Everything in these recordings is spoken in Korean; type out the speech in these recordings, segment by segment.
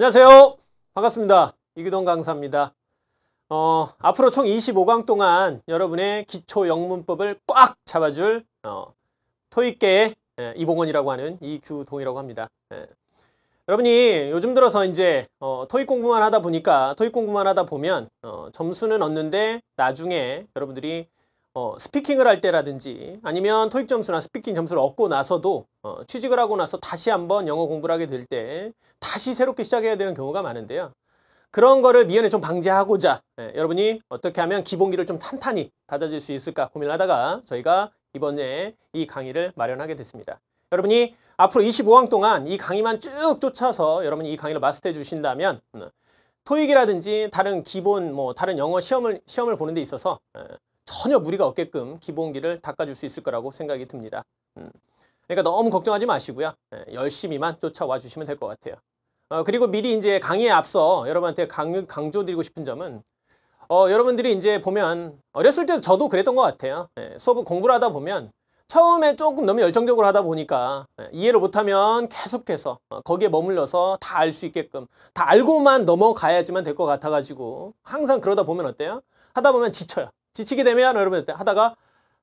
안녕하세요. 반갑습니다. 이규동 강사입니다. 어, 앞으로 총 25강 동안 여러분의 기초 영문법을 꽉 잡아줄 어, 토익계의 예, 이봉원이라고 하는 이규동이라고 합니다. 예. 여러분이 요즘 들어서 이제 어, 토익 공부만 하다 보니까 토익 공부만 하다 보면 어, 점수는 얻는데 나중에 여러분들이 어, 스피킹을 할 때라든지 아니면 토익 점수나 스피킹 점수를 얻고 나서도 어, 취직을 하고 나서 다시 한번 영어 공부를 하게 될 때 다시 새롭게 시작해야 되는 경우가 많은데요. 그런 거를 미연에 좀 방지하고자 예, 여러분이 어떻게 하면 기본기를 좀 탄탄히 다져질 수 있을까 고민하다가 을 저희가 이번에 이 강의를 마련하게 됐습니다. 여러분이 앞으로 25강 동안 이 강의만 쭉 쫓아서 여러분이 이 강의를 마스터해 주신다면 음, 토익이라든지 다른 기본 뭐 다른 영어 시험을 시험을 보는 데 있어서 어, 전혀 무리가 없게끔 기본기를 닦아줄 수 있을 거라고 생각이 듭니다. 음. 그러니까 너무 걱정하지 마시고요. 예, 열심히만 쫓아와 주시면 될 것 같아요. 어, 그리고 미리 이제 강의에 앞서 여러분한테 강, 강조드리고 싶은 점은 어, 여러분들이 이제 보면 어렸을 때 저도 그랬던 것 같아요. 예, 수업을 공부를 하다 보면 처음에 조금 너무 열정적으로 하다 보니까 예, 이해를 못하면 계속해서 어, 거기에 머물러서 다 알 수 있게끔 다 알고만 넘어가야지만 될 것 같아가지고 항상 그러다 보면 어때요? 하다 보면 지쳐요. 지치게 되면 여러분 하다가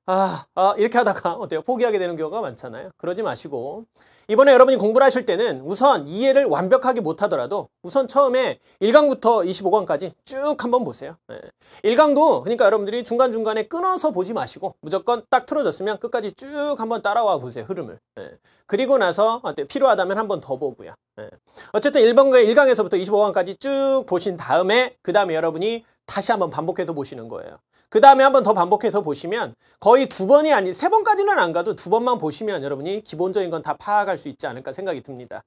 아, 아, 이렇게 하다가 어때요? 포기하게 되는 경우가 많잖아요. 그러지 마시고 이번에 여러분이 공부를 하실 때는 우선 이해를 완벽하게 못하더라도 우선 처음에 1강부터 25강까지 쭉 한번 보세요. 네. 1강도 그러니까 여러분들이 중간중간에 끊어서 보지 마시고 무조건 딱 틀어졌으면 끝까지 쭉 한번 따라와 보세요. 흐름을. 네. 그리고 나서 어때요? 필요하다면 한번 더 보고요. 네. 어쨌든 1번과 1강에서부터 25강까지 쭉 보신 다음에 그 다음에 여러분이 다시 한번 반복해서 보시는 거예요. 그 다음에 한번 더 반복해서 보시면 거의 두 번이 아닌 세 번까지는 안 가도 두 번만 보시면 여러분이 기본적인 건 다 파악할 수 있지 않을까 생각이 듭니다.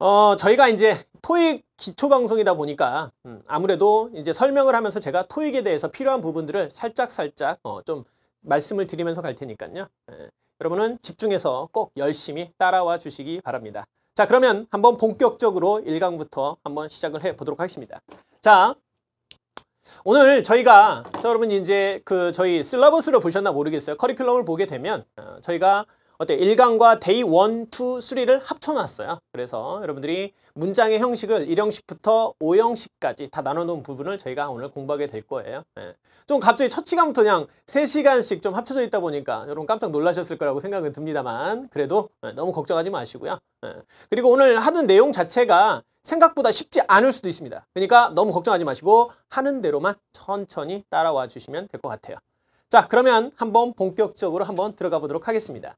어, 저희가 이제 토익 기초 방송이다 보니까 음, 아무래도 이제 설명을 하면서 제가 토익에 대해서 필요한 부분들을 살짝살짝 어, 좀 말씀을 드리면서 갈 테니까요. 예, 여러분은 집중해서 꼭 열심히 따라와 주시기 바랍니다. 자 그러면 한번 본격적으로 1강부터 한번 시작을 해보도록 하겠습니다. 자 오늘 저희가 자, 여러분 이제 그 저희 슬라버스로 보셨나 모르겠어요. 커리큘럼을 보게 되면 어, 저희가 어때 1강과 데이 1, 2, 3를 합쳐놨어요. 그래서 여러분들이 문장의 형식을 1형식부터 5형식까지 다 나눠놓은 부분을 저희가 오늘 공부하게 될 거예요. 예. 좀 갑자기 첫 시간부터 그냥 3시간씩 좀 합쳐져 있다 보니까 여러분 깜짝 놀라셨을 거라고 생각은 듭니다만 그래도 예, 너무 걱정하지 마시고요. 예. 그리고 오늘 하는 내용 자체가 생각보다 쉽지 않을 수도 있습니다. 그러니까 너무 걱정하지 마시고 하는 대로만 천천히 따라와 주시면 될 것 같아요. 자, 그러면 한번 본격적으로 한번 들어가 보도록 하겠습니다.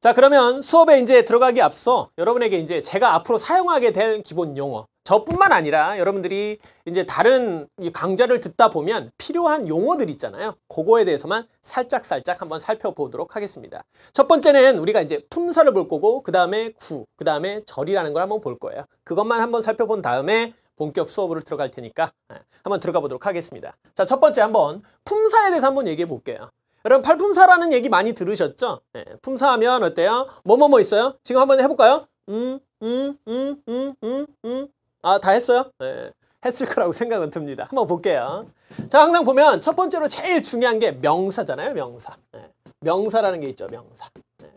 자, 그러면 수업에 이제 들어가기 앞서 여러분에게 이제 제가 앞으로 사용하게 될 기본 용어 저뿐만 아니라 여러분들이 이제 다른 강좌를 듣다 보면 필요한 용어들 있잖아요. 그거에 대해서만 살짝살짝 살짝 한번 살펴보도록 하겠습니다. 첫 번째는 우리가 이제 품사를 볼 거고 그 다음에 구, 그 다음에 절이라는 걸 한번 볼 거예요. 그것만 한번 살펴본 다음에 본격 수업으로 들어갈 테니까 예, 한번 들어가 보도록 하겠습니다. 자, 첫 번째 한번 품사에 대해서 한번 얘기해 볼게요. 여러분 팔품사라는 얘기 많이 들으셨죠? 네, 품사하면 어때요? 뭐뭐뭐 뭐 있어요? 지금 한번 해볼까요? 음, 음, 음, 음, 음, 음, 아, 다 했어요? 네. 했을 거라고 생각은 듭니다. 한번 볼게요. 자, 항상 보면 첫 번째로 제일 중요한 게 명사잖아요, 명사. 네. 명사라는 게 있죠, 명사. 네.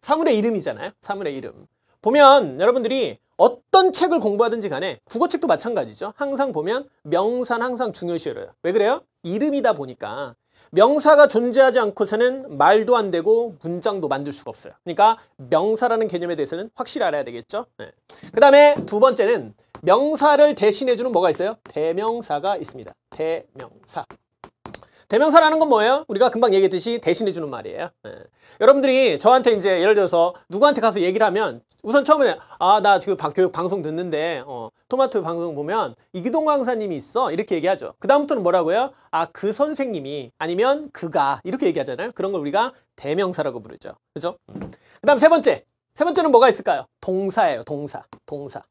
사물의 이름이잖아요, 사물의 이름. 보면 여러분들이 어떤 책을 공부하든지 간에 국어책도 마찬가지죠. 항상 보면 명사는 항상 중요시해요. 왜 그래요? 이름이다 보니까 명사가 존재하지 않고서는 말도 안 되고 문장도 만들 수가 없어요. 그러니까 명사라는 개념에 대해서는 확실히 알아야 되겠죠. 네. 그 다음에 두 번째는 명사를 대신해주는 뭐가 있어요? 대명사가 있습니다. 대명사. 대명사라는 건 뭐예요? 우리가 금방 얘기했듯이 대신해주는 말이에요. 네. 여러분들이 저한테 이제 예를 들어서 누구한테 가서 얘기를 하면 우선 처음에 아 나 지금 교육 방송 듣는데 어, 토마토 방송 보면 이기동 강사님이 있어 이렇게 얘기하죠. 아, 그 다음부터는 뭐라고요? 아 그 선생님이 아니면 그가 이렇게 얘기하잖아요. 그런 걸 우리가 대명사라고 부르죠. 그죠? 그 다음 세 번째 세 번째는 뭐가 있을까요? 동사예요. 동사. 동사.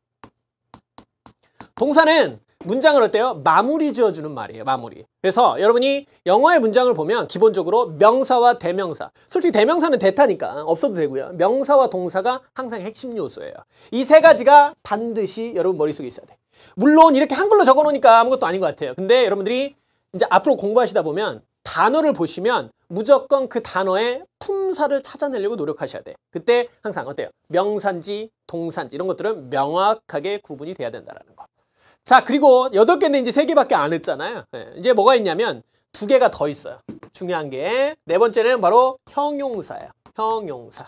동사는 문장을 어때요? 마무리 지어주는 말이에요. 마무리. 그래서 여러분이 영어의 문장을 보면 기본적으로 명사와 대명사. 솔직히 대명사는 대타니까 없어도 되고요. 명사와 동사가 항상 핵심 요소예요. 이 세 가지가 반드시 여러분 머릿속에 있어야 돼. 물론 이렇게 한글로 적어놓으니까 아무것도 아닌 것 같아요. 근데 여러분들이 이제 앞으로 공부하시다 보면 단어를 보시면 무조건 그 단어의 품사를 찾아내려고 노력하셔야 돼. 그때 항상 어때요? 명사인지 동사인지 이런 것들은 명확하게 구분이 돼야 된다는 거. 자 그리고 여덟 개인데 이제 세개밖에안 했잖아요. 예, 이제 뭐가 있냐면 두 개가 더 있어요. 중요한 게 네 번째는 바로 형용사예요. 형용사.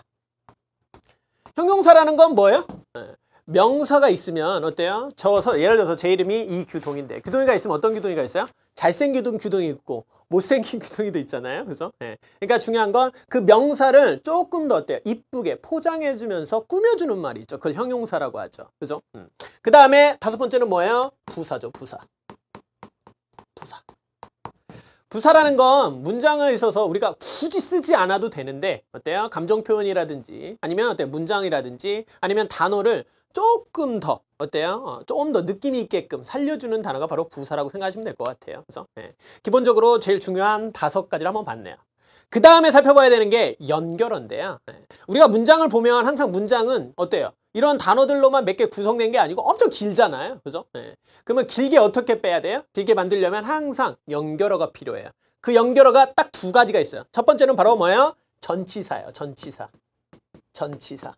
형용사라는 건 뭐예요? 예, 명사가 있으면 어때요? 저서 예를 들어서 제 이름이 이규동인데 규동이가 있으면 어떤 규동이가 있어요? 잘생기둥 규동이 있고 못생긴 규동이도 있잖아요. 그죠서 네. 그러니까 중요한 건 그 명사를 조금 더 어때요? 이쁘게 포장해 주면서 꾸며 주는 말이 있죠. 그걸 형용사라고 하죠. 그죠? 음. 그다음에 다섯 번째는 뭐예요? 부사죠, 부사. 부사. 부사라는 건 문장에 있어서 우리가 굳이 쓰지 않아도 되는데 어때요? 감정 표현이라든지 아니면 어때 문장이라든지 아니면 단어를 조금 더 어때요? 어, 조금 더 느낌 이 있게끔 살려주는 단어가 바로 부사라고 생각하시면 될 것 같아요. 그래서 예. 기본적으로 제일 중요한 다섯 가지를 한번 봤네요. 그 다음에 살펴봐야 되는 게 연결어인데요. 예. 우리가 문장을 보면 항상 문장은 어때요? 이런 단어들로만 몇 개 구성된 게 아니고 엄청 길잖아요. 그죠? 예. 그러면 길게 어떻게 빼야 돼요? 길게 만들려면 항상 연결어가 필요해요. 그 연결어가 딱 두 가지가 있어요. 첫 번째는 바로 뭐예요? 전치사예요. 전치사. 전치사.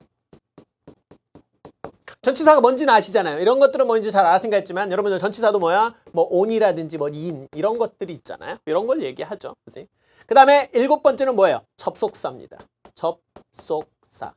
전치사가 뭔지는 아시잖아요. 이런 것들은 뭔지 잘 알았으니까 했지만 여러분들 전치사도 뭐야? 뭐 on이라든지 뭐 in 이런 것들이 있잖아요. 이런 걸 얘기하죠. 그지? 그 다음에 일곱 번째는 뭐예요? 접속사입니다. 접속사.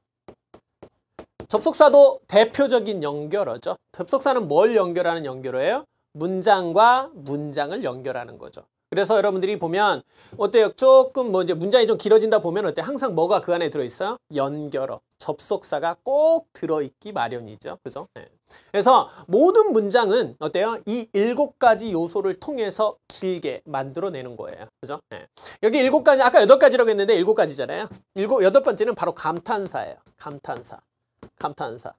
접속사도 대표적인 연결어죠. 접속사는 뭘 연결하는 연결어예요? 문장과 문장을 연결하는 거죠. 그래서 여러분들이 보면 어때요? 조금 뭐 이제 문장이 좀 길어진다 보면 어때? 항상 뭐가 그 안에 들어있어요? 연결어, 접속사가 꼭 들어있기 마련이죠. 그죠? 네. 그래서 모든 문장은 어때요? 이 일곱 가지 요소를 통해서 길게 만들어내는 거예요. 그죠? 네. 여기 일곱 가지, 아까 여덟 가지라고 했는데 일곱 가지잖아요. 일곱, 여덟 번째는 바로 감탄사예요. 감탄사. 감탄사.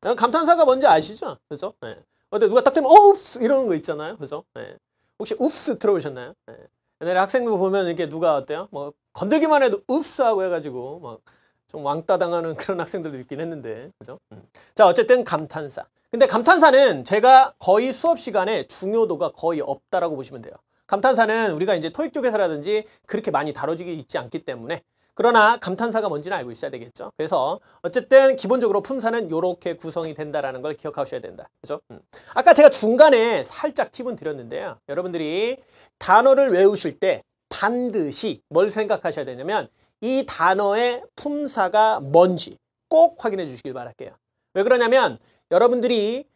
감탄사가 뭔지 아시죠? 그죠? 네. 어때 누가 딱 되면 어우 이러는 거 있잖아요. 그죠? 네. 혹시 읍스 들어보셨나요? 네. 옛날에 학생부 보면 이렇게 누가 어때요? 뭐 건들기만 해도 읍스 하고 해가지고 막 좀 왕따 당하는 그런 학생들도 있긴 했는데 그죠? 음. 자 어쨌든 감탄사. 근데 감탄사는 제가 거의 수업 시간에 중요도가 거의 없다라고 보시면 돼요. 감탄사는 우리가 이제 토익 쪽에서라든지 그렇게 많이 다뤄지게 있지 않기 때문에 그러나 감탄사가 뭔지는 알고 있어야 되겠죠. 그래서 어쨌든 기본적으로 품사는 이렇게 구성이 된다라는 걸 기억하셔야 된다. 그죠? 음. 아까 제가 중간에 살짝 팁은 드렸는데요. 여러분들이 단어를 외우실 때 반드시 뭘 생각하셔야 되냐면 이 단어의 품사가 뭔지 꼭 확인해 주시길 바랄게요. 왜 그러냐면 여러분들이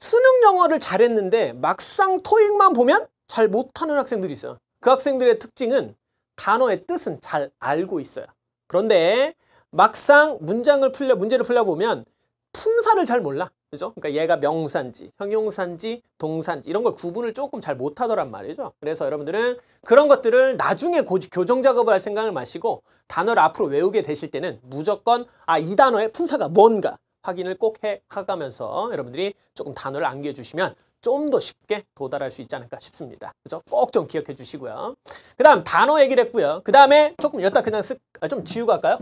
수능 영어를 잘했는데 막상 토익만 보면 잘 못하는 학생들이 있어요. 그 학생들의 특징은 단어의 뜻은 잘 알고 있어요. 그런데 막상 문장을 풀려 문제를 풀려 보면 품사를 잘 몰라. 그죠? 그러니까 얘가 명사인지, 형용사인지, 동사인지 이런 걸 구분을 조금 잘 못하더란 말이죠. 그래서 여러분들은 그런 것들을 나중에 고, 교정 작업을 할 생각을 마시고 단어를 앞으로 외우게 되실 때는 무조건 아 이 단어의 품사가 뭔가 확인을 꼭 해가면서 여러분들이 조금 단어를 안겨주시면 좀더 쉽게 도달할 수 있지 않을까 싶습니다. 그죠꼭 좀 기억해 주시고요. 그 다음 단어 얘기를 했고요. 그 다음에 조금 여기다 그냥 쓱, 아, 좀 지우고 할까요?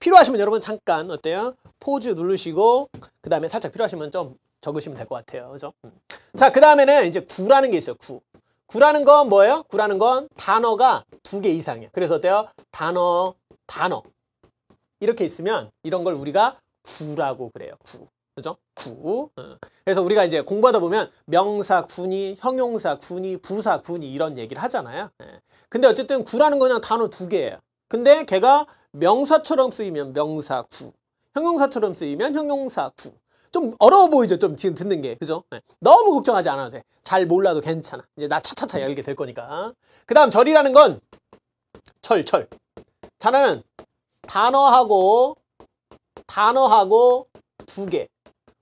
필요하시면 여러분 잠깐 어때요? 포즈 누르시고 그 다음에 살짝 필요하시면 좀 적으시면 될 것 같아요. 그죠? 음. 자, 그 다음에는 이제 구라는 게 있어요. 구. 구라는 건 뭐예요? 구라는 건 단어가 두 개 이상이에요. 그래서 어때요? 단어, 단어. 이렇게 있으면 이런 걸 우리가 구라고 그래요. 구. 그죠? 구. 어. 그래서 우리가 이제 공부하다 보면 명사, 군이, 형용사, 군이, 부사, 군이 이런 얘기를 하잖아요. 예. 근데 어쨌든 구라는 거는 단어 두 개예요. 근데 걔가 명사처럼 쓰이면 명사, 구. 형용사처럼 쓰이면 형용사, 구. 좀 어려워 보이죠? 좀 지금 듣는 게. 그죠? 예. 너무 걱정하지 않아도 돼. 잘 몰라도 괜찮아. 이제 나 차차차 열게 될 거니까. 그 다음 절이라는 건 철, 철. 자는 단어하고 단어하고 두 개.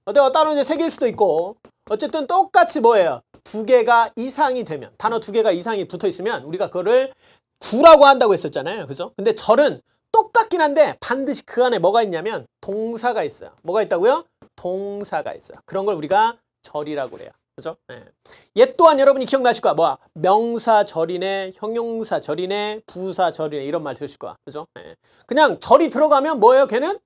어, 내가 따로 이제 세개 수도 있고 어쨌든 똑같이 뭐예요? 두 개가 이상이 되면 단어 두 개가 이상이 붙어 있으면 우리가 그거를 구라고 한다고 했었잖아요. 그죠? 근데 절은 똑같긴 한데 반드시 그 안에 뭐가 있냐면 동사가 있어요. 뭐가 있다고요? 동사가 있어요. 그런 걸 우리가 절이라고 그래요. 그죠? 예. 옛 또한 여러분이 기억나실 거야. 뭐야? 명사절이네, 형용사절이네, 부사절이네 이런 말 들으실 거야. 그죠? 예. 그냥 절이 들어가면 뭐예요? 걔는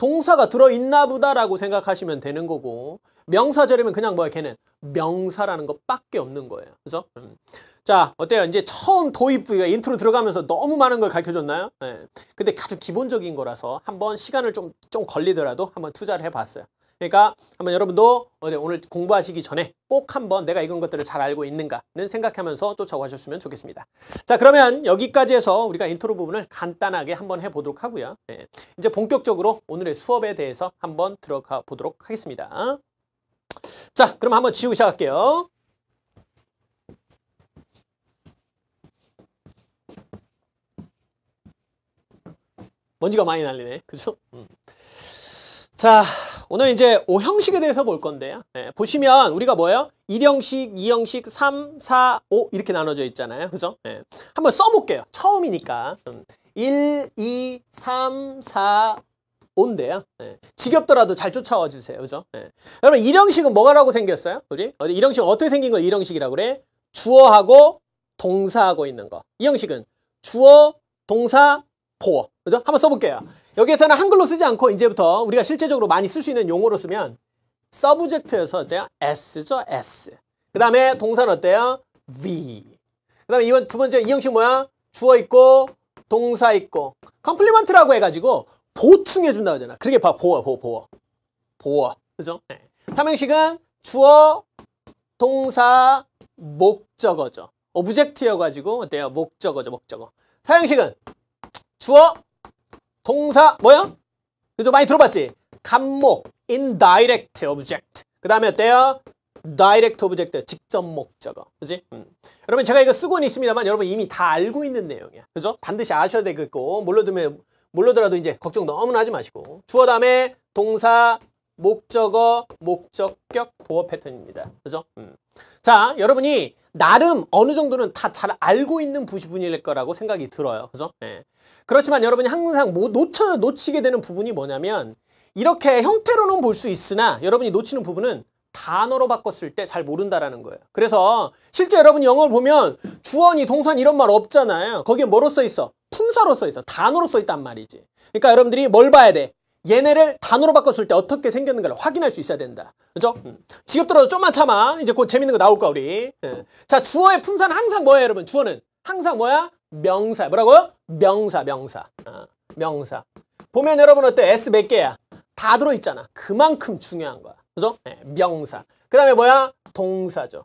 동사가 들어있나 보다라고 생각하시면 되는 거고 명사절이면 그냥 뭐야 걔는 명사라는 것밖에 없는 거예요. 그래서 음. 자 어때요? 이제 처음 도입부가 인트로 들어가면서 너무 많은 걸 가르쳐줬나요? 네. 근데 아주 기본적인 거라서 한번 시간을 좀, 좀 걸리더라도 한번 투자를 해봤어요. 그러니까 한번 여러분도 오늘 공부하시기 전에 꼭 한번 내가 이런 것들을 잘 알고 있는가는 생각하면서 쫓아오셨으면 좋겠습니다. 자 그러면 여기까지 해서 우리가 인트로 부분을 간단하게 한번 해보도록 하고요. 네. 이제 본격적으로 오늘의 수업에 대해서 한번 들어가 보도록 하겠습니다. 자 그럼 한번 지우고 시작할게요. 먼지가 많이 날리네. 그죠? 음. 자, 오늘 이제 오형식에 대해서 볼 건데요. 네, 예, 보시면 우리가 뭐예요? 1형식, 2형식, 3, 4, 5 이렇게 나눠져 있잖아요. 그죠? 네. 한번 써볼게요. 처음이니까. 1, 2, 3, 4, 5인데요. 네. 지겹더라도 잘 쫓아와 주세요. 그죠? 예. 여러분, 1형식은 뭐가라고 생겼어요? 우리? 1형식은 어떻게 생긴 걸 1형식이라고 그래? 주어하고 동사하고 있는 거. 2형식은 주어, 동사, 보어. 그죠? 한번 써볼게요. 여기에서는 한글로 쓰지 않고 이제부터 우리가 실제적으로 많이 쓸 수 있는 용어로 쓰면 subject에서 어때요? s죠, s. 그 다음에 동사는 어때요? v. 그 다음에 이번 두 번째 이 형식 뭐야? 주어 있고 동사 있고 컴플리먼트라고 해가지고 보충해 준다 그러잖아. 그게 렇 봐. 보어, 보어, 보어. 보어. 그죠? 네. 삼형식은 주어, 동사, 목적어죠. 오브젝트여가지고 어때요? 목적어죠, 목적어. 사형식은 주어, 동사 뭐야? 그죠? 많이 들어봤지? 감목 indirect object. 그 다음에 어때요? direct object, 직접 목적어. 그지? 음. 여러분 제가 이거 쓰고는 있습니다만 여러분 이미 다 알고 있는 내용이야. 그죠? 반드시 아셔야 되겠고 몰라두면 몰라더라도 이제 걱정 너무나 하지 마시고 주어 다음에 동사, 목적어, 목적격, 보어 패턴입니다. 그죠? 음. 자, 여러분이 나름 어느 정도는 다 잘 알고 있는 부분일 시 거라고 생각이 들어요. 그죠? 네. 그렇지만 여러분이 항상 뭐 놓쳐, 놓치게 되는 부분이 뭐냐면 이렇게 형태로는 볼 수 있으나 여러분이 놓치는 부분은 단어로 바꿨을 때 잘 모른다라는 거예요. 그래서 실제 여러분 영어를 보면 주어니 동산 이런 말 없잖아요. 거기에 뭐로 써 있어? 품사로 써 있어. 단어로 써 있단 말이지. 그러니까 여러분들이 뭘 봐야 돼? 얘네를 단어로 바꿨을 때 어떻게 생겼는가를 확인할 수 있어야 된다. 그죠? 음. 지금 들어도 좀만 참아. 이제 곧 재밌는 거 나올 거야, 우리. 예. 자, 주어의 품사는 항상 뭐야, 여러분? 주어는 항상 뭐야? 명사. 뭐라고요? 명사, 명사. 아, 명사. 보면 여러분 어때? S 몇 개야? 다 들어있잖아. 그만큼 중요한 거야. 그죠? 예, 명사. 그 다음에 뭐야? 동사죠.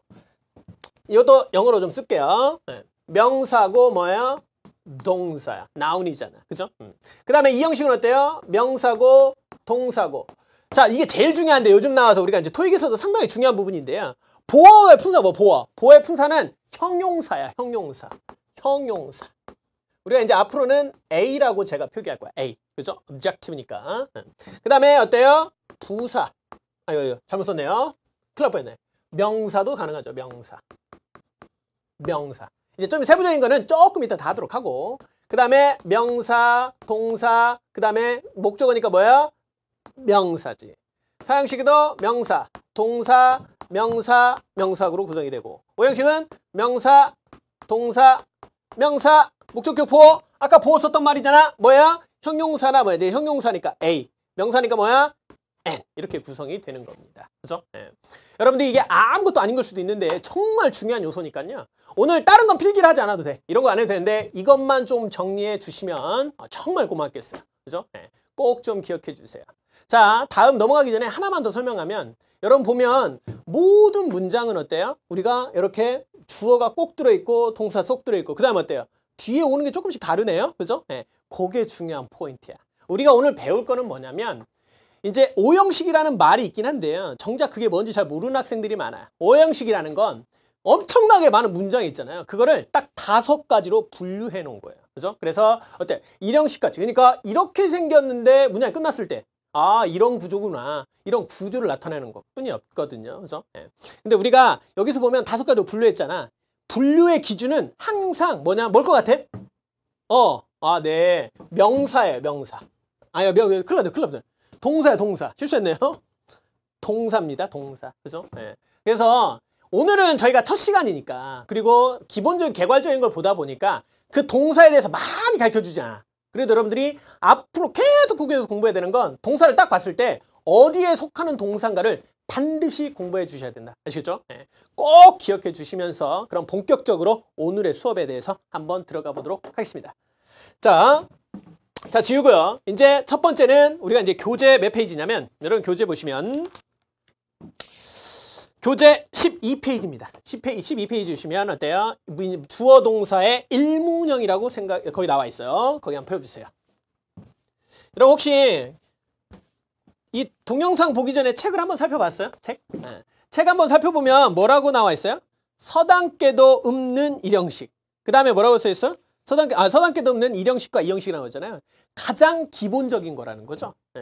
이것도 영어로 좀 쓸게요. 예. 명사고 뭐야? 동사야. 나운이잖아. 그죠? 음. 그 다음에 이 형식은 어때요? 명사고 동사고. 자, 이게 제일 중요한데 요즘 나와서 우리가 이제 토익에서도 상당히 중요한 부분인데요. 보어의 품사 뭐 보어. 보어의 품사는 형용사야. 형용사. 형용사. 우리가 이제 앞으로는 A라고 제가 표기할 거야. A. 그죠? objective니까. 음. 그 다음에 어때요? 부사. 아유, 아유, 잘못 썼네요. 클럽 날뻔네 명사도 가능하죠. 명사. 명사. 이제 좀 세부적인 거는 조금 이따 다 하도록 하고 그 다음에 명사, 동사, 그 다음에 목적어니까 뭐야? 명사지. 사형식에도 명사, 동사, 명사, 명사로 구성이 되고 오형식은 명사, 동사, 명사, 목적격 보호 아까 보호 썼던 말이잖아 뭐야? 형용사나 뭐야? 이제 형용사니까 A 명사니까 뭐야? N 이렇게 구성이 되는 겁니다. 그죠? 예. 여러분들 이게 아무것도 아닌 걸 수도 있는데 정말 중요한 요소니까요. 오늘 다른 건 필기를 하지 않아도 돼. 이런 거 안 해도 되는데 이것만 좀 정리해 주시면 아, 정말 고맙겠어요. 그죠? 예. 꼭좀 기억해 주세요. 자, 다음 넘어가기 전에 하나만 더 설명하면 여러분 보면 모든 문장은 어때요? 우리가 이렇게 주어가 꼭 들어있고 동사 쏙 들어있고 그 다음 어때요? 뒤에 오는 게 조금씩 다르네요. 그죠? 예. 그게 중요한 포인트야. 우리가 오늘 배울 거는 뭐냐면 이제 오형식이라는 말이 있긴 한데요. 정작 그게 뭔지 잘 모르는 학생들이 많아요. 오형식이라는건 엄청나게 많은 문장이 있잖아요. 그거를 딱 다섯 가지로 분류해 놓은 거예요. 그죠? 그래서 어때? 일형식까지. 그러니까 이렇게 생겼는데 문장이 끝났을 때 아, 이런 구조구나. 이런 구조를 나타내는 것 뿐이 없거든요. 그죠? 예. 근데 우리가 여기서 보면 다섯 가지로 분류했잖아. 분류의 기준은 항상 뭐냐? 뭘 것 같아? 어, 아, 네. 명사예요, 명사. 아니요, 명, 큰일 났네, 큰일 났네. 동사야 동사 실수했네요 동사입니다 동사 그죠 네. 그래서 오늘은 저희가 첫 시간이니까 그리고 기본적인 개괄적인 걸 보다 보니까 그 동사에 대해서 많이 가르쳐주지 아 그래도 여러분들이 앞으로 계속 거기에서 공부해야 되는 건 동사를 딱 봤을 때 어디에 속하는 동사인가를 반드시 공부해 주셔야 된다. 아시겠죠? 네. 꼭 기억해 주시면서 그럼 본격적으로 오늘의 수업에 대해서 한번 들어가 보도록 하겠습니다. 자, 자 지우고요. 이제 첫 번째는 우리가 이제 교재 몇 페이지냐면 여러분 교재 보시면 교재 12페이지입니다. 10페이지, 12페이지 주시면 어때요? 주어 동사의 일문형이라고 생각 거기 나와 있어요. 거기 한번 펴주세요. 여러분 혹시 이 동영상 보기 전에 책을 한번 살펴봤어요? 책? 네. 책 한번 살펴보면 뭐라고 나와 있어요? 서당께도 없는 일형식. 그 다음에 뭐라고 써 있어? 서당계, 아, 서당계도 없는 일형식과 이형식이라는 거잖아요. 가장 기본적인 거라는 거죠. 예.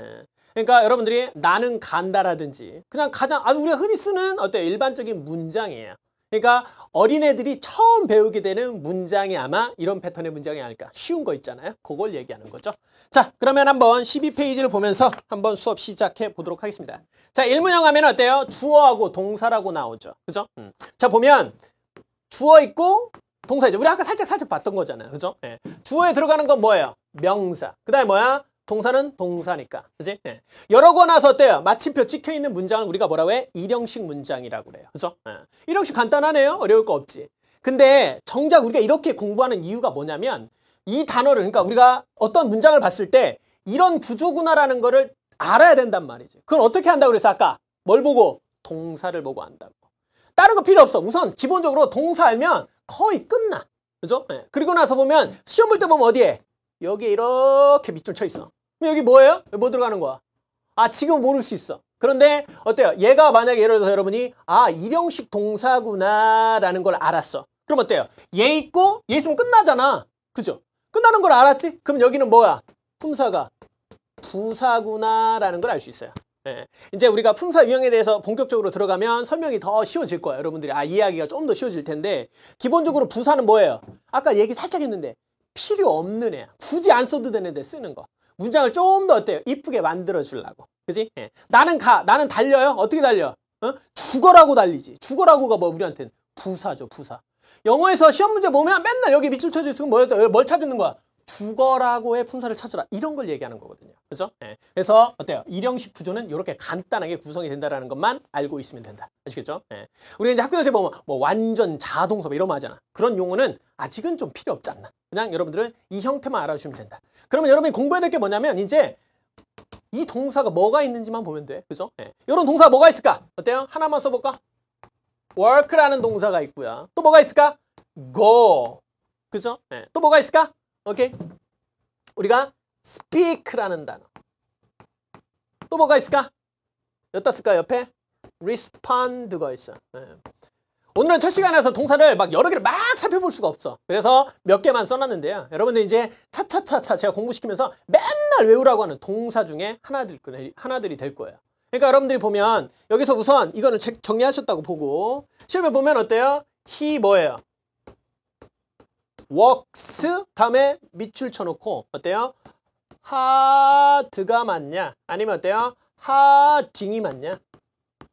그러니까 여러분들이 나는 간다라든지 그냥 가장 아 우리가 흔히 쓰는 어때 요 일반적인 문장이에요. 그러니까 어린애들이 처음 배우게 되는 문장이 아마 이런 패턴의 문장이 아닐까 쉬운 거 있잖아요 그걸 얘기하는 거죠 자 그러면 한번 12페이지를 보면서 한번 수업 시작해 보도록 하겠습니다 자 1문형 하면 어때요? 주어하고 동사라고 나오죠 그죠? 음. 자 보면 주어 있고 동사이제 우리 아까 살짝 살짝 봤던 거잖아요. 그죠? 예. 주어에 들어가는 건 뭐예요? 명사. 그 다음에 뭐야? 동사는 동사니까. 그지? 예. 여러 권와서 어때요? 마침표 찍혀있는 문장을 우리가 뭐라고 해? 일형식 문장이라고 그래요. 그죠? 예. 일형식 간단하네요. 어려울 거 없지. 근데 정작 우리가 이렇게 공부하는 이유가 뭐냐면 이 단어를 그러니까 우리가 어떤 문장을 봤을 때 이런 구조구나라는 거를 알아야 된단 말이지. 그건 어떻게 한다고 그래서 아까 뭘 보고? 동사를 보고 한다고. 다른 거 필요 없어. 우선 기본적으로 동사 알면 거의 끝나. 그죠? 네. 그리고 나서 보면 시험 볼 때 보면 어디에? 여기 에 이렇게 밑줄 쳐 있어. 여기 뭐예요? 뭐 들어가는 거야? 아, 지금 모를 수 있어. 그런데 어때요? 얘가 만약에 예를 들어서 여러분이 아, 일형식 동사구나라는 걸 알았어. 그럼 어때요? 얘 있고 얘 있으면 끝나잖아. 그죠? 끝나는 걸 알았지? 그럼 여기는 뭐야? 품사가 부사구나라는 걸 알 수 있어요. 예. 이제 우리가 품사 유형에 대해서 본격적으로 들어가면 설명이 더 쉬워질 거예요. 여러분들이 아 이해하기가 좀 더 쉬워질 텐데 기본적으로 부사는 뭐예요? 아까 얘기 살짝 했는데 필요 없는 애 굳이 안 써도 되는데 쓰는 거. 문장을 좀 더 어때요? 이쁘게 만들어 주려고. 그지? 예. 나는 가. 나는 달려요. 어떻게 달려? 어? 죽어라고 달리지. 죽어라고가 뭐 우리한테는 부사죠. 부사. 영어에서 시험 문제 보면 맨날 여기 밑줄 쳐져 있으면 뭐였다? 뭘 찾는 거야? 두거라고의 품사를 찾으라 이런 걸 얘기하는 거거든요. 그죠? 예. 그래서 어때요? 일형식 구조는 이렇게 간단하게 구성이 된다라는 것만 알고 있으면 된다. 아시겠죠? 예. 우리가 이제 학교들 보면 뭐 완전 자동섭 이런 거 하잖아. 그런 용어는 아직은 좀 필요 없지 않나. 그냥 여러분들은 이 형태만 알아주시면 된다. 그러면 여러분이 공부해야 될 게 뭐냐면 이제 이 동사가 뭐가 있는지만 보면 돼. 그죠? 예. 이런 동사가 뭐가 있을까? 어때요? 하나만 써볼까? work라는 동사가 있고요. 또 뭐가 있을까? go. 그죠? 예. 또 뭐가 있을까? 오케이? 우리가 speak라는 단어. 또 뭐가 있을까? 여따 쓸까 옆에? respond가 있어. 네. 오늘은 첫 시간에서 동사를 막 여러 개를 막 살펴볼 수가 없어. 그래서 몇 개만 써놨는데요. 여러분들 이제 차차차차 제가 공부시키면서 맨날 외우라고 하는 동사 중에 하나들, 하나들이 될 거예요. 그러니까 여러분들이 보면 여기서 우선 이거는 정리하셨다고 보고 실험에 보면 어때요? he 뭐예요? works 다음에 밑줄 쳐놓고 어때요? 하드가 맞냐? 아니면 어때요? 하딩이 맞냐?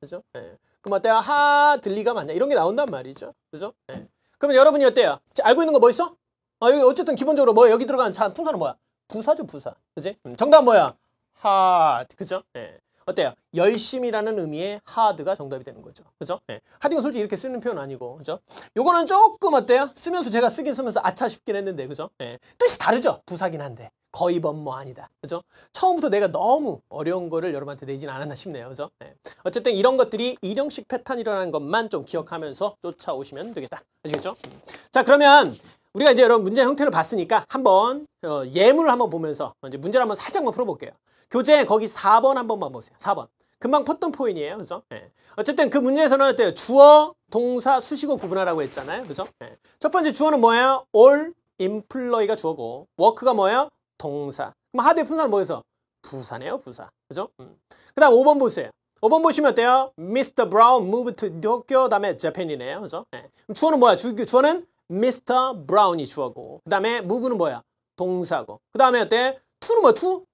그죠? 네. 그럼 어때요? 하들리가 맞냐? 이런 게 나온단 말이죠. 그죠? 네. 그러면 여러분이 어때요? 알고 있는 거 뭐 있어? 아, 여기 어쨌든 기본적으로 뭐 여기 들어가는 자, 풍사는 뭐야? 부사죠, 부사. 그지? 음, 정답 뭐야? hard. 그죠? 네. 어때요? 열심이라는 의미의 하드가 정답이 되는 거죠. 그죠? 네. 하딩은 솔직히 이렇게 쓰는 표현 아니고, 그죠? 요거는 조금 어때요? 쓰면서 제가 쓰긴 쓰면서 아차 싶긴 했는데, 그죠? 네. 뜻이 다르죠? 부사긴 한데. 거의 범뭐 아니다. 그죠? 처음부터 내가 너무 어려운 거를 여러분한테 내진 않았나 싶네요. 그죠? 네. 어쨌든 이런 것들이 일형식 패턴이라는 것만 좀 기억하면서 쫓아오시면 되겠다. 아시겠죠? 음. 자, 그러면 우리가 이제 여러분 문제 형태를 봤으니까 한번 어, 예문을 한번 보면서 이제 문제를 한번 살짝만 풀어볼게요. 교재 거기 4번 한 번만 보세요. 4번. 금방 폈던 포인이에요. 그죠? 네. 어쨌든 그 문제에서는 어때요? 주어, 동사, 수식어 구분하라고 했잖아요. 그죠? 네. 첫 번째 주어는 뭐예요? all, employee가 주어고 work가 뭐예요? 동사. 그럼 하드의 분사는 뭐에서? 부사네요. 부사. 그죠? 음. 그 다음 5번 보세요. 5번 보시면 어때요? Mr. Brown moved to Tokyo 다음에 Japan이네요. 그죠? 네. 주어는 뭐야? 주, 주어는 Mr. Brown이 주어고 그 다음에 move는 뭐야? 동사고 그 다음에 어때? to는 뭐야? to?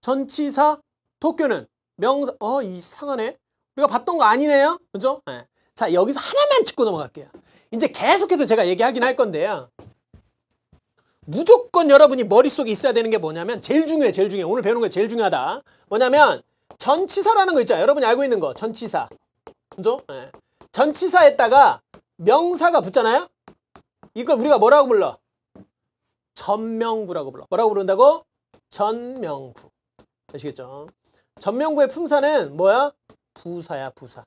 전치사 도쿄는 명사 어 이상하네 우리가 봤던 거 아니네요 그죠? 네. 자 여기서 하나만 짚고 넘어갈게요 이제 계속해서 제가 얘기하긴 할 건데요 무조건 여러분이 머릿속에 있어야 되는 게 뭐냐면 제일 중요해 제일 중요해 오늘 배우는 게 제일 중요하다 뭐냐면 전치사라는 거 있죠 여러분이 알고 있는 거 전치사 그죠? 네. 전치사에다가 명사가 붙잖아요 이걸 우리가 뭐라고 불러? 전명구라고 불러 뭐라고 부른다고? 전명구 아시겠죠? 전명구의 품사는 뭐야? 부사야 부사.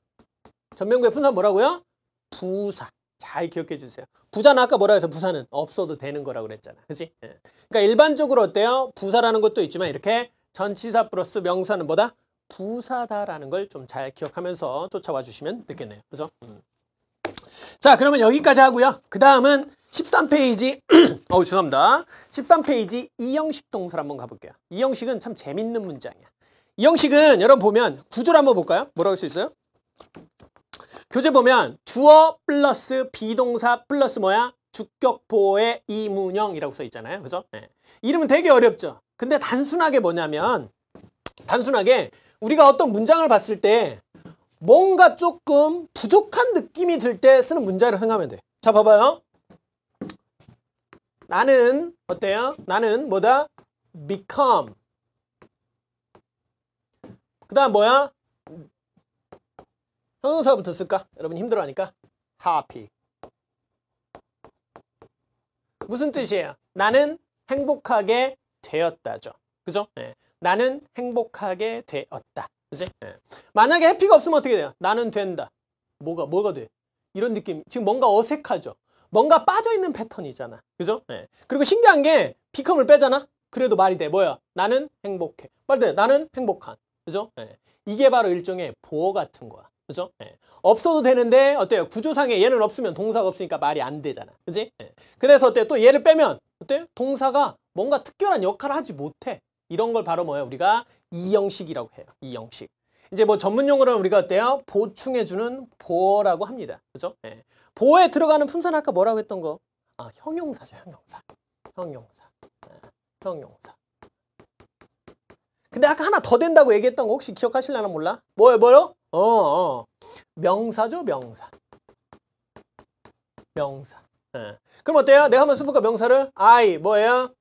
전명구의 품사 뭐라고요? 부사. 잘 기억해 주세요. 부자는 아까 뭐라 해서 부사는 없어도 되는 거라고 그랬잖아. 그치? 예. 그러니까 일반적으로 어때요? 부사라는 것도 있지만 이렇게 전치사 플러스 명사는 뭐다? 부사다라는 걸 좀 잘 기억하면서 쫓아와 주시면 되겠네요. 그죠? 음. 자, 그러면 여기까지 하고요. 그 다음은 13페이지 어우 죄송합니다. 13페이지 이형식 동사 한번 가볼게요. 이형식은 참 재밌는 문장이야. 이형식은 여러분 보면 구조를 한번 볼까요? 뭐라고 할 수 있어요? 교재 보면 주어 플러스 비동사 플러스 뭐야? 주격보의 이문형이라고 써 있잖아요. 그죠? 네. 이름은 되게 어렵죠. 근데 단순하게 뭐냐면 단순하게 우리가 어떤 문장을 봤을 때 뭔가 조금 부족한 느낌이 들 때 쓰는 문장이라고 생각하면 돼. 자 봐봐요. 나는 어때요? 나는 뭐다? become 그 다음 뭐야? 형용사부터 쓸까? 여러분 힘들어하니까 happy 무슨 뜻이에요? 나는 행복하게 되었다죠. 그죠? 네. 나는 행복하게 되었다. 그지? 네. 만약에 해피가 없으면 어떻게 돼요? 나는 된다. 뭐가 뭐가 돼? 이런 느낌. 지금 뭔가 어색하죠. 뭔가 빠져있는 패턴이잖아. 그죠? 네. 그리고 신기한 게 비컴을 빼잖아? 그래도 말이 돼. 뭐야? 나는 행복해. 말이 돼. 나는 행복한. 그죠? 네. 이게 바로 일종의 보호 같은 거야. 그죠? 네. 없어도 되는데 어때요? 구조상에 얘는 없으면 동사가 없으니까 말이 안 되잖아. 그지? 그래서 어때요? 또 얘를 빼면 어때요? 동사가 뭔가 특별한 역할을 하지 못해. 이런 걸 바로 뭐예요? 우리가 이형식이라고 해요. 이형식. 이제 뭐 전문 용어로는 우리가 어때요? 보충해주는 보어라고 합니다. 그죠? 예. 보에 들어가는 품사는 아까 뭐라고 했던 거? 아, 형용사죠, 형용사. 형용사. 네, 형용사. 근데 아까 하나 더 된다고 얘기했던 거 혹시 기억하실려나 몰라? 뭐요, 뭐요? 어, 어. 명사죠, 명사. 명사. 네. 그럼 어때요? 내가 한번 수볼까 명사를 I 뭐예요?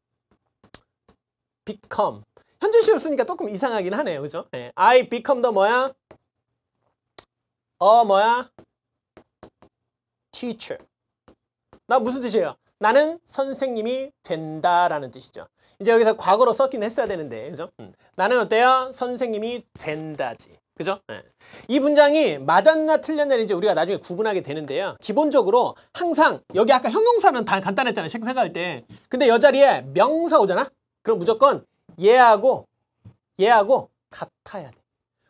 become. 현재 시로 쓰니까 조금 이상하긴 하네요. 그죠? 네. I become 더 뭐야? 어 뭐야? teacher. 나 무슨 뜻이에요? 나는 선생님이 된다라는 뜻이죠. 이제 여기서 과거로 썼긴 했어야 되는데, 그죠? 음. 나는 어때요? 선생님이 된다지. 그죠? 네. 예. 이문장이 맞았나 틀렸나를 이제 우리가 나중에 구분하게 되는데요. 기본적으로 항상 여기 아까 형용사는 다 간단했잖아요. 생각할 때. 근데 여 자리에 명사 오잖아? 그럼 무조건 얘하고 얘하고 같아야 돼.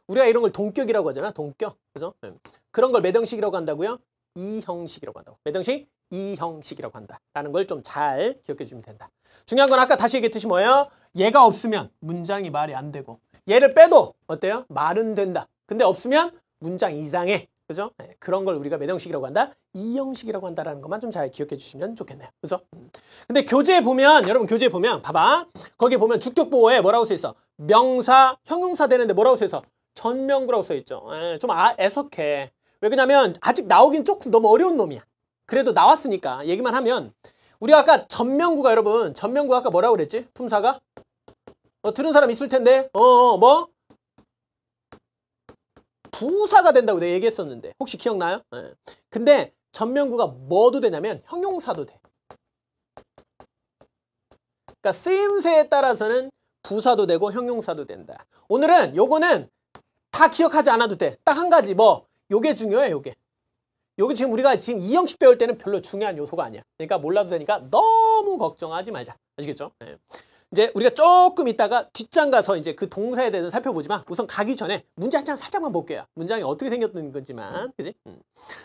우리가 이런 걸 동격이라고 하잖아. 동격. 그죠? 네. 그런 걸 매등식이라고 한다고요? 이 형식이라고 한다고. 매 형식? 이 형식이라고 한다. 라는 걸 좀 잘 기억해 주면 된다. 중요한 건 아까 다시 얘기했듯이 뭐예요? 얘가 없으면 문장이 말이 안 되고 얘를 빼도 어때요? 말은 된다. 근데 없으면 문장 이상해. 그죠? 네, 그런 걸 우리가 매 형식이라고 한다? 이 형식이라고 한다라는 것만 좀 잘 기억해 주시면 좋겠네요. 그죠? 음. 근데 교재에 보면 여러분 교재에 보면 봐봐. 거기 보면 주격보호에 뭐라고 써 있어? 명사, 형용사 되는데 뭐라고 써 있어? 전명구라고 써 있죠. 에, 예, 좀 아, 애석해. 왜 그러냐면 아직 나오긴 조금 너무 어려운 놈이야. 그래도 나왔으니까 얘기만 하면 우리 아까 전명구가 여러분 전명구 아까 뭐라고 그랬지? 품사가? 어, 들은 사람 있을 텐데 어뭐 어, 부사가 된다고 내가 얘기했었는데 혹시 기억나요? 네. 근데 전명구가 뭐도 되냐면 형용사도 돼. 그러니까 쓰임새에 따라서는 부사도 되고 형용사도 된다. 오늘은 요거는 다 기억하지 않아도 돼. 딱 한 가지 뭐 요게 중요해 요게. 요게 지금 우리가 지금 이 형식 배울 때는 별로 중요한 요소가 아니야. 그러니까 몰라도 되니까 너무 걱정하지 말자. 아시겠죠? 네. 이제 우리가 조금 있다가 뒷장 가서 이제 그 동사에 대해서 살펴보지만 우선 가기 전에 문제 한 장 살짝만 볼게요. 문장이 어떻게 생겼는 건지만. 그지? 음.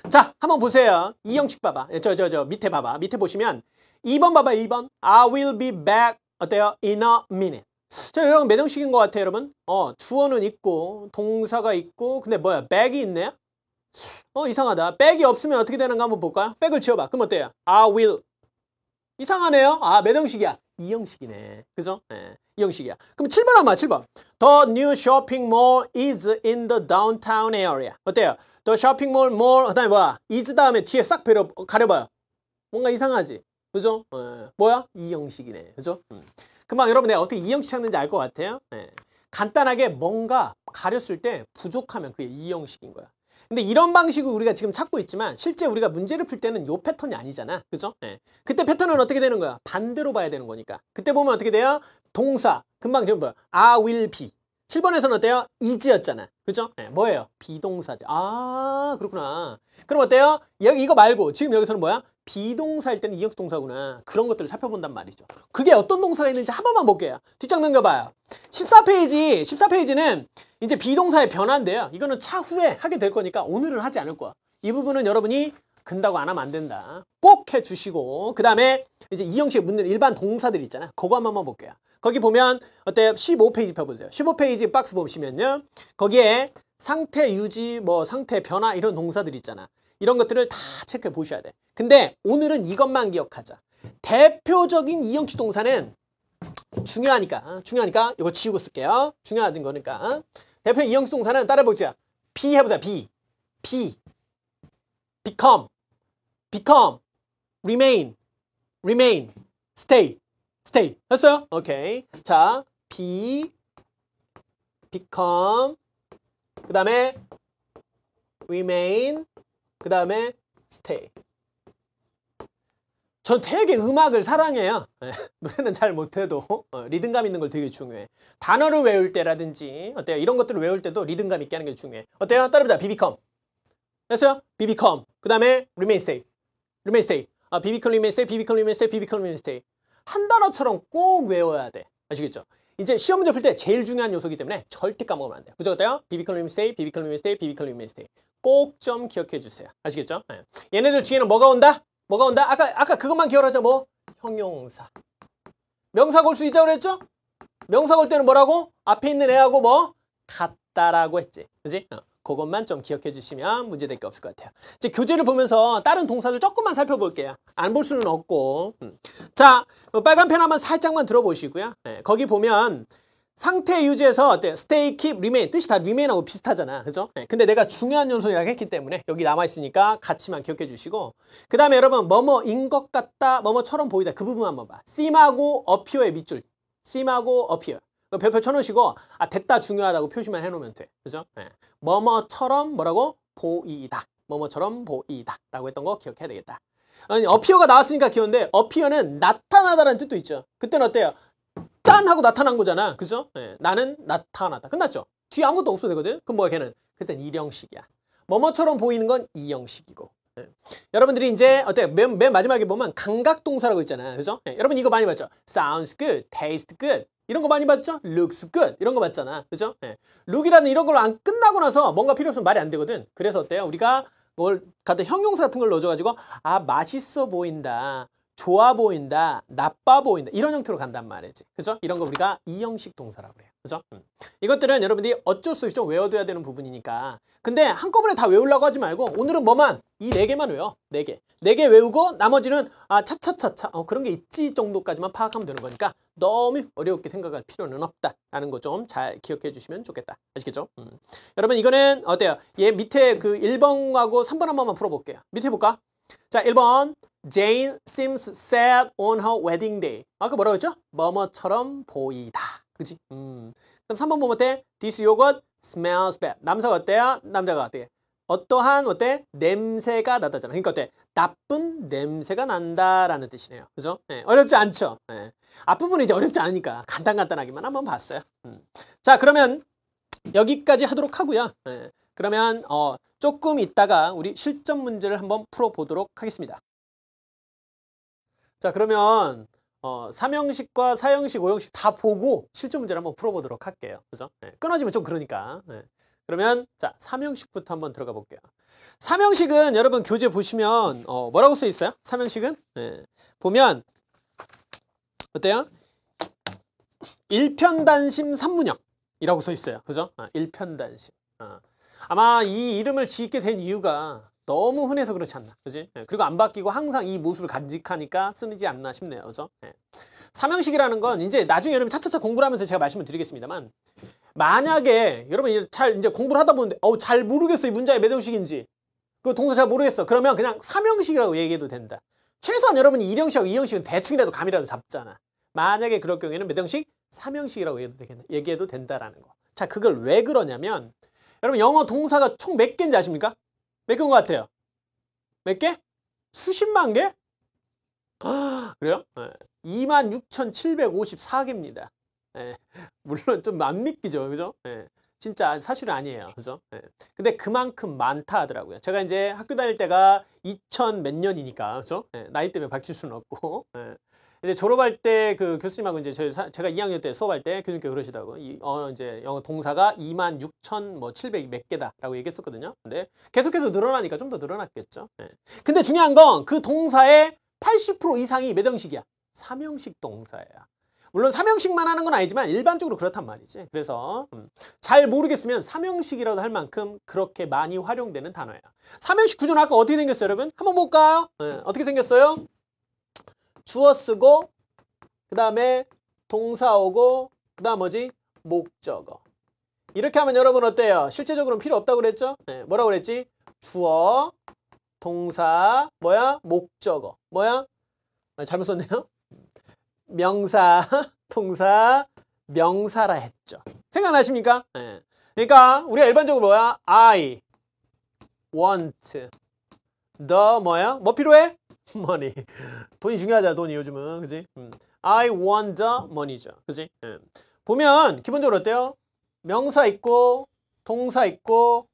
자, 한번 보세요. 이 형식 봐봐. 예, 저, 저, 저 밑에 봐봐. 밑에 보시면 2번 봐봐, 2번. I will be back. 어때요? In a minute. 자, 이런 매형식인것 같아요, 여러분. 어, 주어는 있고, 동사가 있고, 근데 뭐야, back이 있네요? 어 이상하다. 백이 없으면 어떻게 되는가 한번 볼까요? 백을 지어봐. 그럼 어때요? I will. 이상하네요. 아매동식이야이 형식이네. 그죠? 네, 예, 이 형식이야. 그럼 7번 한번 7번. The new shopping mall is in the downtown area. 어때요? The shopping mall, mall, 그 다음에 뭐야? is 다음에 뒤에 싹 배려, 가려봐요. 뭔가 이상하지? 그죠? 네, 뭐야? 이 형식이네. 그죠? 음. 금방 여러분 내가 어떻게 이 형식 찾는지 알 것 같아요? 네. 간단하게 뭔가 가렸을 때 부족하면 그게 이 형식인 거야. 근데 이런 방식을 우리가 지금 찾고 있지만 실제 우리가 문제를 풀 때는 요 패턴이 아니잖아. 그죠? 예. 그때 패턴은 어떻게 되는 거야? 반대로 봐야 되는 거니까. 그때 보면 어떻게 돼요? 동사. 금방 지금 뭐야? I will be. 7번에서는 어때요? 이지였잖아 그죠? 예. 뭐예요? 비동사지 아, 그렇구나. 그럼 어때요? 여기 이거 말고 지금 여기서는 뭐야? 비동사일 때는 이형식 동사구나. 그런 것들을 살펴본단 말이죠. 그게 어떤 동사가 있는지 한 번만 볼게요. 뒷장 넘겨봐요. 14페이지, 14페이지는 이제 비동사의 변화인데요. 이거는 차후에 하게 될 거니까 오늘은 하지 않을 거야. 이 부분은 여러분이 근다고 안 하면 안 된다. 꼭 해주시고 그 다음에 이제 이형식에 묻는 일반 동사들 있잖아. 그거 한 번만 볼게요. 거기 보면 어때요? 15페이지 펴보세요. 15페이지 박스 보시면요. 거기에 상태 유지, 뭐 상태 변화 이런 동사들 있잖아. 이런 것들을 다 체크해 보셔야 돼. 근데 오늘은 이것만 기억하자. 대표적인 이형식 동사는 중요하니까 어? 중요하니까 이거 치우고 쓸게요. 중요한 하 거니까 어? 대표 님 이형동사는 따라보자. B 해보자. B, B, become, become, remain, remain, stay, stay. 됐어요? 오케이. 자, be, become, 그 다음에 remain, 그 다음에 stay. 전 되게 음악을 사랑해요. 네, 노래는 잘 못해도 어, 리듬감 있는 걸 되게 중요해. 단어를 외울 때라든지 어때요? 이런 것들을 외울 때도 리듬감 있게 하는 게 중요해. 어때요? 따라보자. 비비컴. 됐어요? 비비컴. 그 다음에 r 메 m a i n stay. r e m a i 아, 비비컴, r 메 m a i n 비비컴, r 메 m a i n 비비컴, r 메 m a i n 한 단어처럼 꼭 외워야 돼. 아시겠죠? 이제 시험 문제 풀 때 제일 중요한 요소이기 때문에 절대 까먹으면 안 돼요. 그죠? 어때요? 비비컬 r 메 m a i n 비비컬 r 메 m a i n 비비컬 r 메 m a i n 꼭좀 기억해 주세요. 아시겠죠? 네. 얘네들 뒤에는 뭐가 온다? 뭐가 온다? 아까 아까 그것만 기억하자 뭐 형용사. 명사 걸 수 있다고 그랬죠? 명사 걸 때는 뭐라고? 앞에 있는 애하고 뭐 같다라고 했지. 그지? 어. 그것만 좀 기억해 주시면 문제될 게 없을 것 같아요. 이제 교재를 보면서 다른 동사들 조금만 살펴볼게요. 안 볼 수는 없고. 음. 자, 어, 빨간 펜 한번 살짝만 들어보시고요. 네, 거기 보면 상태 유지에서 어때? stay, keep, remain 뜻이 다 remain하고 비슷하잖아. 그죠? 네. 근데 내가 중요한 요소라고 했기 때문에 여기 남아있으니까 같이만 기억해 주시고 그 다음에 여러분 뭐뭐인 것 같다, 뭐뭐처럼 보이다 그 부분 한번 봐. seem하고 appear의 밑줄. seem하고 appear. 별표 쳐놓으시고 아 됐다 중요하다고 표시만 해놓으면 돼. 그죠? 네. 뭐뭐처럼 뭐라고? 보이다. 뭐뭐처럼 보이다 라고 했던 거 기억해야 되겠다. 아니, 어피어가 나왔으니까 귀여운데 어피어는 나타나다라는 뜻도 있죠. 그때는 어때요? 짠 하고 나타난 거잖아. 그죠? 네, 나는 나타났다. 끝났죠? 뒤에 아무것도 없어도 되거든. 그럼 뭐야 걔는? 그땐 일형식이야. 뭐뭐처럼 보이는 건 이형식이고. 네. 여러분들이 이제 어때 맨, 맨 마지막에 보면 감각 동사라고 있잖아 그죠? 네, 여러분 이거 많이 봤죠? sounds good, taste good. 이런 거 많이 봤죠? looks good 이런 거 봤잖아. 그죠? 네. look이라는 이런 걸로 안 끝나고 나서 뭔가 필요 없으면 말이 안 되거든. 그래서 어때요? 우리가 뭘 갖다 형용사 같은 걸 넣어줘가지고 아 맛있어 보인다. 좋아 보인다, 나빠 보인다 이런 형태로 간단 말이지. 그죠? 이런 거 우리가 이형식 동사라고 그래요. 그죠? 음. 이것들은 여러분들이 어쩔 수 없이 좀 외워둬야 되는 부분이니까. 근데 한꺼번에 다 외우려고 하지 말고 오늘은 뭐만? 이 네 개만 외워. 네 개. 네 개 외우고 나머지는 아 차차차차 어, 그런 게 있지 정도까지만 파악하면 되는 거니까 너무 어렵게 생각할 필요는 없다라는 거 좀 잘 기억해 주시면 좋겠다. 아시겠죠? 음. 여러분 이거는 어때요? 얘 밑에 그 1번하고 3번 한 번만 풀어볼게요. 밑에 볼까? 자 1번 Jane seems sad on her wedding day. 아까 그 뭐라고 했죠? 뭐뭐처럼 보이다. 그지? 음. 그럼 3번 보면 어때? This yogurt smells bad. 남사가 어때요? 남자가 어때? 어떠한 어때? 냄새가 나다잖아. 그러니까 어때? 나쁜 냄새가 난다라는 뜻이네요. 그죠? 네, 어렵지 않죠? 네. 앞부분은 이제 어렵지 않으니까 간단간단하기만 한번 봤어요. 음. 자, 그러면 여기까지 하도록 하고요. 네. 그러면 어, 조금 있다가 우리 실전 문제를 한번 풀어보도록 하겠습니다. 자 그러면 어, 3형식과 4형식, 5형식 다 보고 실제 문제를 한번 풀어보도록 할게요. 그죠? 네, 끊어지면 좀 그러니까. 네. 그러면 자 3형식부터 한번 들어가 볼게요. 3형식은 여러분 교재 보시면 어, 뭐라고 써 있어요? 3형식은? 네. 보면 어때요? 1편단심 3문형이라고 써 있어요. 그죠? 아, 1편단심. 아. 아마 이 이름을 짓게 된 이유가 너무 흔해서 그렇지 않나. 그지? 예, 그리고 안 바뀌고 항상 이 모습을 간직하니까 쓰지 않나 싶네요. 그죠? 예. 삼형식이라는 건 이제 나중에 여러분 차차차 공부를 하면서 제가 말씀을 드리겠습니다만 만약에 여러분 이제 잘 이제 공부를 하다 보는데 어우 잘 모르겠어 이 문자의 매 형식인지 그 동사 잘 모르겠어 그러면 그냥 삼형식이라고 얘기해도 된다 최소한 여러분이 1형식하고 2형식은 대충이라도 감이라도 잡잖아 만약에 그럴 경우에는 매 형식? 삼형식이라고 얘기해도, 되겠다, 얘기해도 된다라는 거자 그걸 왜 그러냐면 여러분 영어 동사가 총 몇 개인지 아십니까? 몇 개인 것 같아요? 몇 개? 수십만 개? 아, 그래요? 26,754개입니다. 네. 네. 물론 좀 안 믿기죠. 그죠? 네. 진짜 사실은 아니에요. 그죠? 네. 근데 그만큼 많다 하더라고요. 제가 이제 학교 다닐 때가 2000 몇 년이니까, 그죠? 네. 나이 때문에 밝힐 수는 없고. 네. 이제 졸업할 때 그 교수님하고 이제 제가 2학년 때 수업할 때 교수님께 그러시더라고. 이, 어 이제 영어 동사가 2만 6천 뭐700 몇 개다라고 얘기했었거든요. 근데 계속해서 늘어나니까 좀 더 늘어났겠죠. 네. 근데 중요한 건 그 동사의 80% 이상이 매 형식이야? 3형식 동사야. 물론 3형식만 하는 건 아니지만 일반적으로 그렇단 말이지. 그래서 음, 잘 모르겠으면 3형식이라도 할 만큼 그렇게 많이 활용되는 단어야. 3형식 구조는 아까 어떻게 생겼어요 여러분? 한번 볼까요? 네, 어떻게 생겼어요? 주어 쓰고 그 다음에 동사 오고 그 다음 뭐지? 목적어. 이렇게 하면 여러분 어때요? 실제적으로는 필요 없다고 그랬죠? 네, 뭐라고 그랬지? 주어, 동사, 뭐야? 목적어. 뭐야? 아, 잘못 썼네요. 명사, 동사, 명사라 했죠. 생각나십니까? 네. 그러니까 우리가 일반적으로 뭐야? I want the 뭐야? 뭐 필요해? money. 돈이 중요하잖아, 돈이 요즘은. 그지? 음. I want the money죠. 그지? 음. 보면 기본적으로 어때요? 명사 있고 동사 있고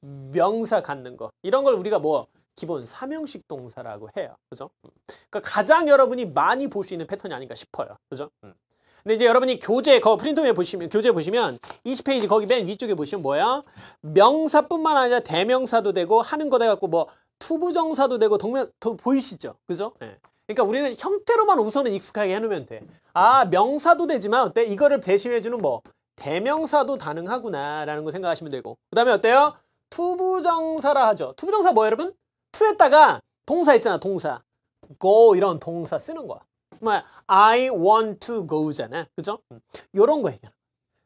명사 갖는 거. 이런 걸 우리가 뭐 기본 삼형식 동사라고 해요. 그죠? 음. 그러니까 가장 여러분이 많이 볼 수 있는 패턴이 아닌가 싶어요. 그죠? 음. 근데 이제 여러분이 교재 거 프린트에 보시면 교재 보시면 20페이지 거기 맨 위쪽에 보시면 뭐야? 명사뿐만 아니라 대명사도 되고 하는 거돼 갖고 뭐 투부정사도 되고 동면 더 보이시죠? 그죠? 예. 그러니까 우리는 형태로만 우선은 익숙하게 해놓으면 돼. 아 명사도 되지만 어때? 이거를 대신해주는 뭐 대명사도 가능하구나라는 거 생각하시면 되고 그 다음에 어때요? 투부정사라 하죠. 투부정사 뭐 여러분? 투에다가 동사 있잖아 동사. go 이런 동사 쓰는 거야. 정말 I want to go잖아. 그죠? 음. 요런 거얘기하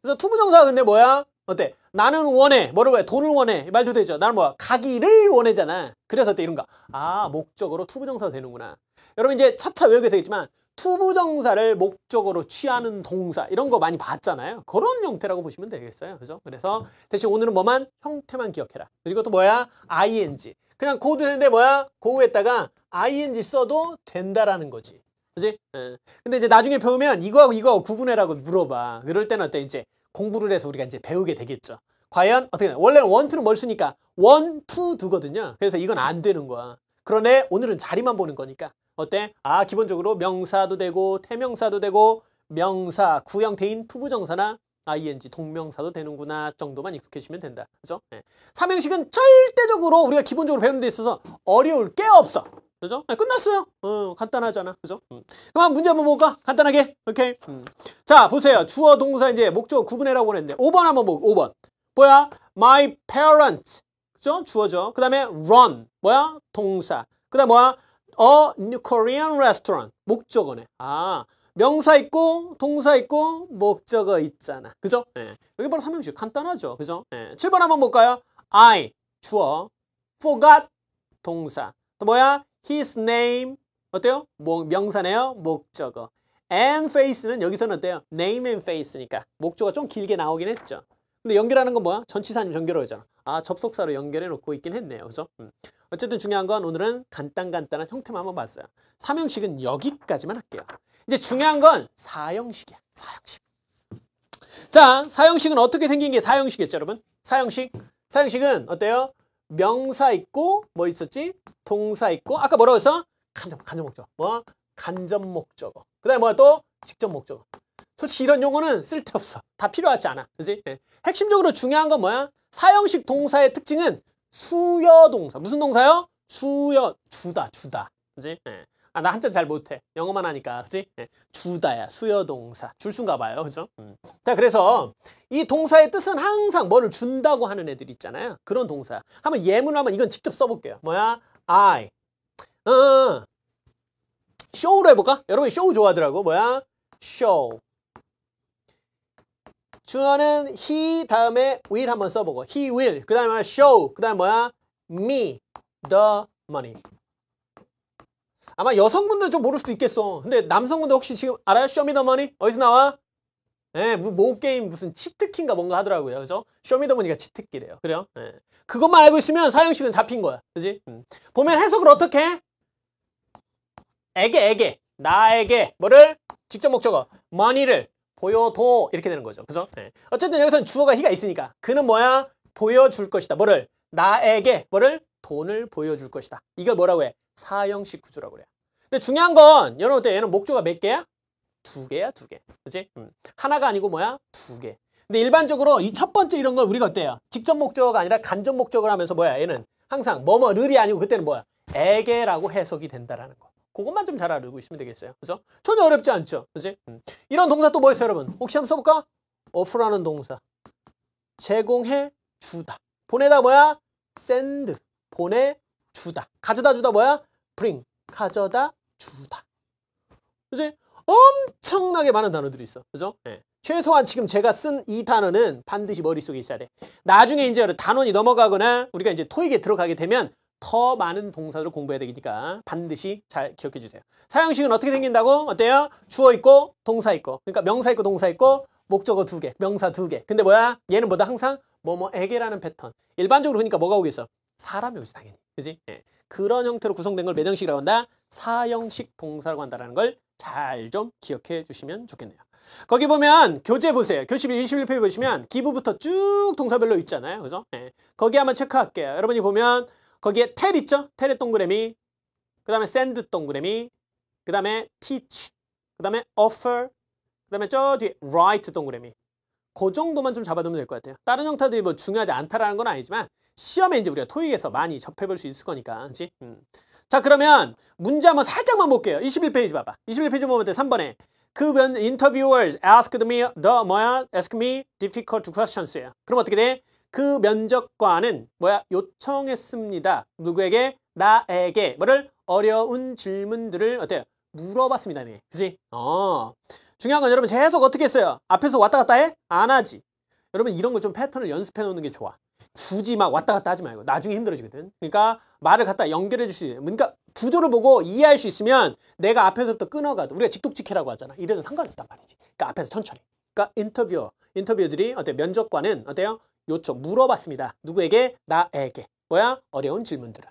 그래서 투부정사 근데 뭐야? 어때? 나는 원해. 뭐를 원해? 돈을 원해. 말도 되죠. 나는 뭐야? 가기를 원해잖아. 그래서 때 이런 거. 아, 목적으로 투부정사 되는구나. 여러분 이제 차차 외우게 되겠지만 투부정사를 목적으로 취하는 동사 이런 거 많이 봤잖아요. 그런 형태라고 보시면 되겠어요. 그죠? 그래서 대신 오늘은 뭐만 형태만 기억해라. 그리고 또 뭐야? ing. 그냥 고드는데 뭐야? 고에다가 ing 써도 된다라는 거지. 그지? 근데 이제 나중에 배우면 이거하고 이거하고 구분해라고 물어봐. 그럴 때는 어때? 이제 공부를 해서 우리가 이제 배우게 되겠죠. 과연 어떻게 되나? 원래는 원투는 뭘 쓰니까 원투 두거든요. 그래서 이건 안 되는 거야. 그런데 오늘은 자리만 보는 거니까 어때? 아 기본적으로 명사도 되고 태명사도 되고 명사, 구형태인 투부정사나 ing 동명사도 되는구나 정도만 익숙해지면 된다. 그죠? 네. 삼형식은 절대적으로 우리가 기본적으로 배우는 데 있어서 어려울 게 없어. 그죠? 네, 끝났어요. 어, 간단하잖아. 그죠? 음. 그럼 문제 한번 볼까? 간단하게. 오케이. 음. 자, 보세요. 주어 동사 이제 목적 구분해라고 그랬는데 5번 한번 보고 5번. 뭐야? My parents. 그죠? 주어죠. 그다음에 run. 뭐야? 동사. 그다음 뭐야? A new Korean restaurant. 목적어네. 아. 명사 있고 동사 있고 목적어 있잖아. 그죠? 네. 여기 바로 삼형식 간단하죠. 그죠? 네. 7번 한번 볼까요? I 주어 forgot 동사. 또 뭐야? his name 어때요? 뭐, 명사네요. 목적어. and face는 여기서는 어때요? name and face니까 목적어 좀 길게 나오긴 했죠. 근데 연결하는 건 뭐야? 전치사님 연결어잖아. 아 접속사로 연결해 놓고 있긴 했네요. 그죠? 음. 어쨌든 중요한 건 오늘은 간단간단한 형태만 한번 봤어요. 삼형식은 여기까지만 할게요. 이제 중요한 건 사형식이야. 사형식. 자 사형식은 어떻게 생긴 게사형식이었죠 여러분? 사형식. 사형식은 어때요? 명사 있고 뭐 있었지? 동사 있고 아까 뭐라고 했어? 간접, 간접 목적 뭐? 간접 목적어. 그 다음에 뭐야 또? 직접 목적어. 솔직히 이런 용어는 쓸데없어. 다 필요하지 않아. 그지? 네. 핵심적으로 중요한 건 뭐야? 사형식 동사의 특징은 수여 동사. 무슨 동사요? 수여, 주다, 주다. 그지? 네. 아, 나한참잘 못해. 영어만 하니까. 그치? 네. 주다야. 수여동사. 줄순가 봐요. 그죠? 음. 자, 그래서 이 동사의 뜻은 항상 뭐를 준다고 하는 애들 있잖아요. 그런 동사. 야 한번 예문을 한번 이건 직접 써볼게요. 뭐야? I. 어, 쇼로 어. 해볼까? 여러분이 쇼 좋아하더라고. 뭐야? 쇼. 주어는 he 다음에 will 한번 써보고 he will 그 다음에 show 그 다음에 뭐야 me the money 아마 여성분들 좀 모를 수도 있겠어. 근데 남성분들 혹시 지금 알아요? 쇼미더머니? 어디서 나와? 예, 뭐, 게임 무슨 치트키인가 뭔가 하더라고요. 그죠? 쇼미더머니가 치트키래요. 그래요? 예. 그것만 알고 있으면 사형식은 잡힌 거야. 그지? 음. 보면 해석을 어떻게 해? 에게, 에게. 나에게 뭐를? 직접 목적어. m o 를 보여도 이렇게 되는 거죠. 그죠? 예. 어쨌든 여기서는 주어가 희가 있으니까. 그는 뭐야? 보여줄 것이다. 뭐를? 나에게 뭐를? 돈을 보여줄 것이다. 이걸 뭐라고 해? 사형식 구조라고 그래요. 근데 중요한 건 여러분 때 얘는 목조가 몇 개야? 두 개야 두 개. 그지 음. 하나가 아니고 뭐야? 두 개. 근데 일반적으로 이 첫 번째 이런 걸 우리가 어때요? 직접 목적어가 아니라 간접 목적을 하면서 뭐야 얘는 항상 뭐뭐 를이 아니고 그때는 뭐야? 에게라고 해석이 된다라는 거. 그것만 좀 잘 알고 있으면 되겠어요. 그죠? 전혀 어렵지 않죠. 그지? 음. 이런 동사 또뭐였어요 여러분? 혹시 한번 써볼까? offer라는 동사. 제공해 주다. 보내다 뭐야? send. 보내 주다. 가져다 주다 뭐야? bring. 가져다 주다. 그지? 엄청나게 많은 단어들이 있어. 그죠? 네. 최소한 지금 제가 쓴 이 단어는 반드시 머릿속에 있어야 돼. 나중에 이제 단원이 넘어가거나 우리가 이제 토익에 들어가게 되면 더 많은 동사들을 공부해야 되니까 반드시 잘 기억해 주세요. 사용식은 어떻게 생긴다고? 어때요? 주어 있고 동사 있고 그러니까 명사 있고 동사 있고 목적어 두 개, 명사 두 개. 근데 뭐야? 얘는 뭐다 항상 뭐뭐에게라는 패턴. 일반적으로 그러니까 뭐가 오겠어? 사람이 오지 당연히. 그지? 예. 그런 형태로 구성된 걸매장식이라고 한다. 사형식 동사라고 한다는 걸 잘 좀 기억해 주시면 좋겠네요. 거기 보면 교재 보세요. 교실 21페이지 보시면 기부부터 쭉 동사별로 있잖아요. 그죠? 예. 거기 한번 체크할게요. 여러분이 보면 거기에 텔 있죠? 텔의 동그라미. 그 다음에 샌드 동그라미. 그 다음에 teach. 그 다음에 offer. 그 다음에 저 뒤에 write 동그라미. 그 정도만 좀 잡아두면 될 것 같아요. 다른 형태들이 뭐 중요하지 않다라는 건 아니지만 시험에 이제 우리가 토익에서 많이 접해볼 수 있을 거니까. 그렇지? 음. 자, 그러면 문제 한번 살짝만 볼게요. 21페이지 봐봐. 21페이지 보면 돼. 3번에. 그 인터뷰어를 asked me the 뭐야? ask me difficult questions예요. 그럼 어떻게 돼? 그 면접관은 뭐야? 요청했습니다. 누구에게? 나에게. 뭐를? 어려운 질문들을 어때요? 물어봤습니다. 네. 그지? 어. 중요한 건 여러분 계속 어떻게 했어요? 앞에서 왔다 갔다 해? 안 하지. 여러분 이런 거 좀 패턴을 연습해 놓는 게 좋아. 굳이 막 왔다 갔다 하지 말고 나중에 힘들어지거든 그러니까 말을 갖다 연결해 줄 수 있는 그러니까 구조를 보고 이해할 수 있으면 내가 앞에서부터 끊어가도 우리가 직독직해라고 하잖아 이래도 상관없단 말이지 그러니까 앞에서 천천히 그러니까 인터뷰어 인터뷰들이 어때 면접관은 어때요 요청 물어봤습니다 누구에게 나에게 뭐야 어려운 질문들을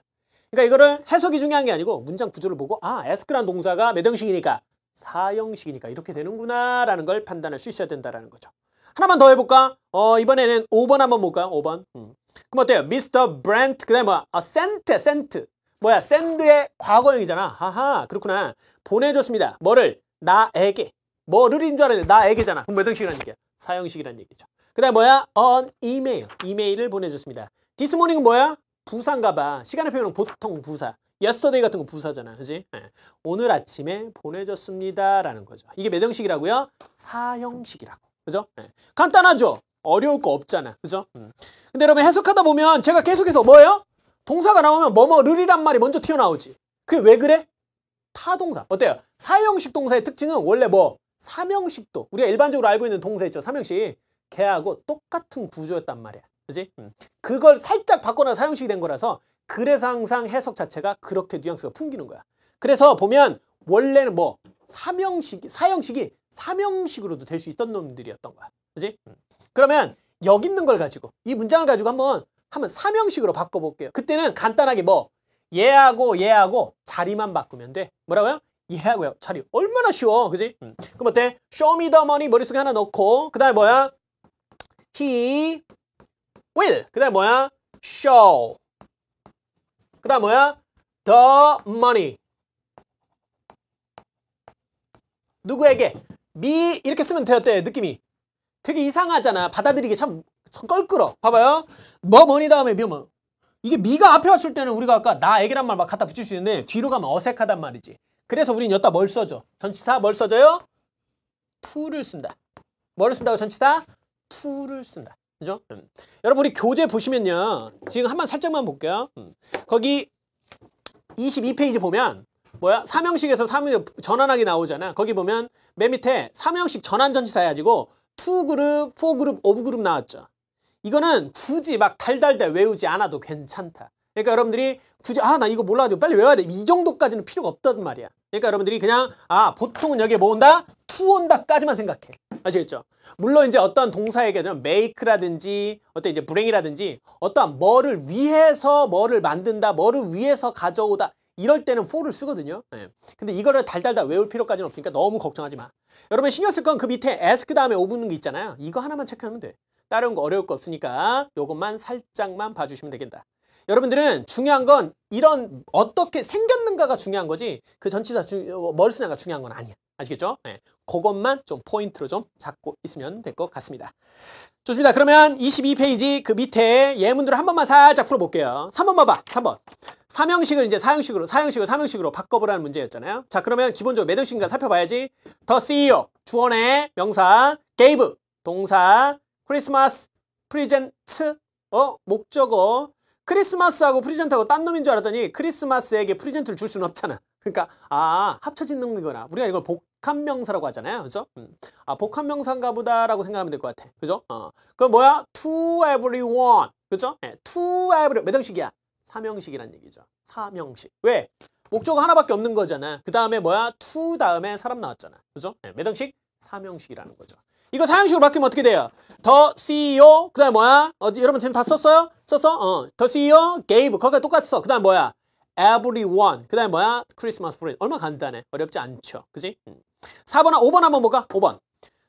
그러니까 이거를 해석이 중요한 게 아니고 문장 구조를 보고 아 에스크란 동사가 매형식이니까 사형식이니까 이렇게 되는구나 라는 걸 판단할 수 있어야 된다는 거죠 하나만 더 해볼까? 어, 이번에는 5번 한번 볼까요? 5번. 음. 그럼 어때요? 미스터 브랜트, 그 다음에 뭐야? 아, 센트, 센트. 뭐야? 샌드의 과거형이잖아. 하하, 그렇구나. 보내줬습니다. 뭐를? 나에게. 뭐를인 줄 알았는데 나에게잖아. 그럼 몇 형식이라는 얘기야? 사형식이라는 얘기죠. 그 다음 에 뭐야? on email. 이메일을 보내줬습니다. this morning은 뭐야? 부사인가 봐. 시간의 표현은 보통 부사. yesterday 같은 거 부사잖아. 그지? 네. 오늘 아침에 보내줬습니다. 라는 거죠. 이게 몇 형식이라고요? 사형식이라고. 그죠? 네. 간단하죠? 어려울 거 없잖아. 그죠? 음. 근데 여러분 해석하다 보면 제가 계속해서 뭐예요? 동사가 나오면 뭐뭐를이란 말이 먼저 튀어나오지. 그게 왜 그래? 타동사. 어때요? 사형식 동사의 특징은 원래 뭐? 삼형식도. 우리가 일반적으로 알고 있는 동사 있죠? 삼형식. 걔하고 똑같은 구조였단 말이야. 그지? 음. 그걸 살짝 바꿔놔 사형식이 된 거라서 그래서 항상 해석 자체가 그렇게 뉘앙스가 풍기는 거야. 그래서 보면 원래는 뭐 삼형식이 사형식이 사명식으로도 될 수 있던 놈들이었던 거야. 그지? 음. 그러면 여기 있는 걸 가지고 이 문장을 가지고 한번 한번 사명식으로 바꿔볼게요. 그때는 간단하게 뭐 얘하고 얘하고 자리만 바꾸면 돼. 뭐라고요? 얘하고요. 자리 얼마나 쉬워. 그지? 음. 그럼 어때? 쇼미더머니 머릿속에 하나 넣고 그 다음에 뭐야? he will 그 다음에 뭐야? show 그 다음 에 뭐야? the money 누구에게? 미 이렇게 쓰면 돼요 때 느낌이 되게 이상하잖아 받아들이기 참 껄끄러 봐봐요 뭐 뭐니 다음에 미뭐 이게 미가 앞에 왔을 때는 우리가 아까 나에게란 말 막 갖다 붙일 수 있는데 뒤로 가면 어색하단 말이지 그래서 우린 여기다 뭘 써줘 전치사 뭘 써줘요? 투를 쓴다 뭐를 쓴다고 전치사? 투를 쓴다 그죠? 음. 여러분 우리 교재 보시면요 지금 한번 살짝만 볼게요 음. 거기 22페이지 보면 뭐야? 삼형식에서 삼형 식전환하이 나오잖아. 거기 보면 맨 밑에 삼형식 전환 전치사 해가지고 투그룹, 포그룹, 오브그룹 나왔죠. 이거는 굳이 막 달달달 외우지 않아도 괜찮다. 그러니까 여러분들이 굳이 아 나 이거 몰라가지고 빨리 외워야 돼. 이 정도까지는 필요가 없단 말이야. 그러니까 여러분들이 그냥 아 보통은 여기에 뭐 온다? 투 온다까지만 생각해. 아시겠죠? 물론 이제 어떤 동사에게는 make라든지 어떤 이제 불행이라든지 어떠한 뭐를 위해서 뭐를 만든다, 뭐를 위해서 가져오다 이럴 때는 for를 쓰거든요. 네. 근데 이거를 달달달 외울 필요까지는 없으니까 너무 걱정하지 마. 여러분 신경 쓸 건 그 밑에 ask 다음에 o 붙는 게 있잖아요. 이거 하나만 체크하면 돼. 다른 거 어려울 거 없으니까 이것만 살짝만 봐주시면 되겠다. 여러분들은 중요한 건 이런 어떻게 생겼는가가 중요한 거지 그 전치사 주, 뭘 쓰냐가 중요한 건 아니야. 아시겠죠? 네. 그것만 좀 포인트로 좀 잡고 있으면 될 것 같습니다. 좋습니다. 그러면 22페이지 그 밑에 예문들을 한 번만 살짝 풀어볼게요. 3번 봐봐. 3번. 삼형식을 이제 사형식으로, 사형식을 삼형식으로 바꿔보라는 문제였잖아요. 자, 그러면 기본적으로 매형식인가 살펴봐야지. The CEO, 주원의 명사, gave, 동사, 크리스마스, 프리젠트, 어, 목적어, 크리스마스하고 프리젠트하고 딴 놈인 줄 알았더니 크리스마스에게 프리젠트를 줄 수는 없잖아. 그러니까 아 합쳐진 능력이거나 우리가 이걸 복합명사라고 하잖아요. 그죠? 음. 아 복합명사인가 보다라고 생각하면 될 것 같아. 그죠? 어. 그 뭐야? To everyone. 그죠? 네. To every 몇 형식이야? 삼형식이란 얘기죠. 삼형식. 왜? 목적 하나밖에 없는 거잖아. 그 다음에 뭐야? to 다음에 사람 나왔잖아. 그죠? 네, 몇 형식? 삼형식이라는 거죠. 이거 사형식으로 바뀌면 어떻게 돼요? t CEO, 그다음 뭐야? 어 여러분 지금 다 썼어요? 썼어? 어, t CEO gave, 거기가 똑같어. 그 다음 뭐야? everyone. 그 다음에 뭐야? 크리스마스 프린. 얼마 간단해. 어렵지 않죠. 그지? 4번, 음. 5번 한번 볼까? 5번.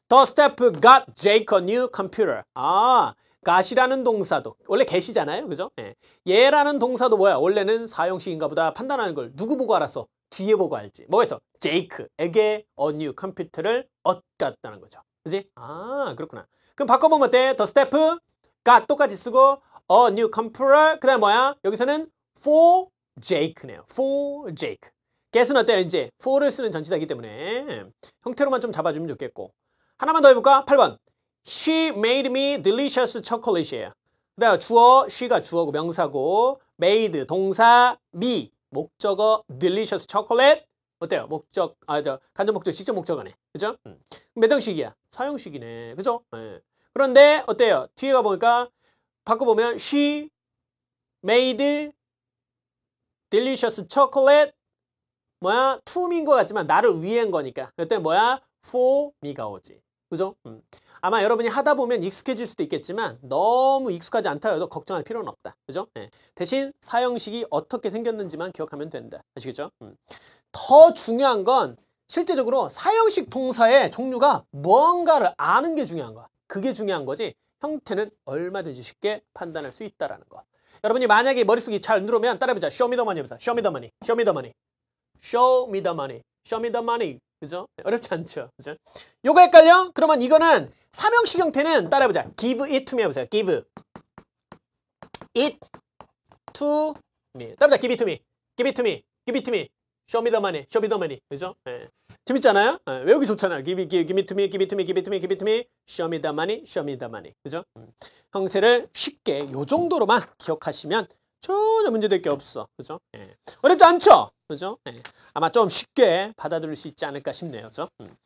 The staff got Jake a new computer. 아, gat이라는 동사도. 원래 get이잖아요. 그죠? 예. 얘라는 동사도 뭐야? 원래는 사용식인가 보다 판단하는 걸 누구 보고 알았어? 뒤에 보고 알지. 뭐가 있어? 제이크에게 a new 컴퓨터를 얻었다는 거죠. 그지? 아, 그렇구나. 그럼 바꿔보면 어때? The s t a f got 똑같이 쓰고 a new computer. 그 다음에 뭐야? 여기서는 for Jake네요. for Jake. get은 어때요? 이제 for를 쓰는 전치사이기 때문에 형태로만 좀 잡아주면 좋겠고 하나만 더 해볼까? 8번 She made me delicious chocolate이에요. 그다음 주어 she가 주어고 명사고 made 동사 me 목적어 delicious chocolate 어때요? 목적 아저 간접 목적 직접 목적어네. 그죠? 음. 몇 형식이야? 사용식이네. 그죠? 네. 그런데 어때요? 뒤에 가 보니까 바꿔 보면 she made delicious chocolate 뭐야 to me인 것 같지만 나를 위한 거니까 그때 뭐야 for me가 오지 그죠? 음. 아마 여러분이 하다 보면 익숙해질 수도 있겠지만 너무 익숙하지 않다 해도 걱정할 필요는 없다. 그죠? 네. 대신 사형식이 어떻게 생겼는지만 기억하면 된다. 아시겠죠? 음. 더 중요한 건 실제적으로 사형식 동사의 종류가 뭔가를 아는 게 중요한 거야. 그게 중요한 거지 형태는 얼마든지 쉽게 판단할 수 있다는 거. 여러분이 만약에 머릿속이 잘안들면 따라해보자. 쇼 미 더머니 해보자. 쇼미더머니. 쇼미 더머니. 쇼 미 더머니. 쇼 미 더머니. 그죠? 어렵지 않죠? 그죠? 요거 헷갈려? 그러면 이거는 삼형식 형태는 따라해보자. give it to me 해보세요. give it to me. 따라해보자. give it to me. give it to me. give it to me. 쇼미더머니, 쇼미더머니. 그죠? 예. 재밌잖아요? 예, 외우기 좋잖아요. Give, it, give, give it to me, give it to me, give it to me, give it to me. Show me the money, show me the money. 그죠? 음. 형세를 쉽게 요 정도로만 기억하시면 전혀 문제될 게 없어. 그죠? 예. 어렵지 않죠? 그죠? 예. 아마 좀 쉽게 받아들일 수 있지 않을까 싶네요. 그죠? 음.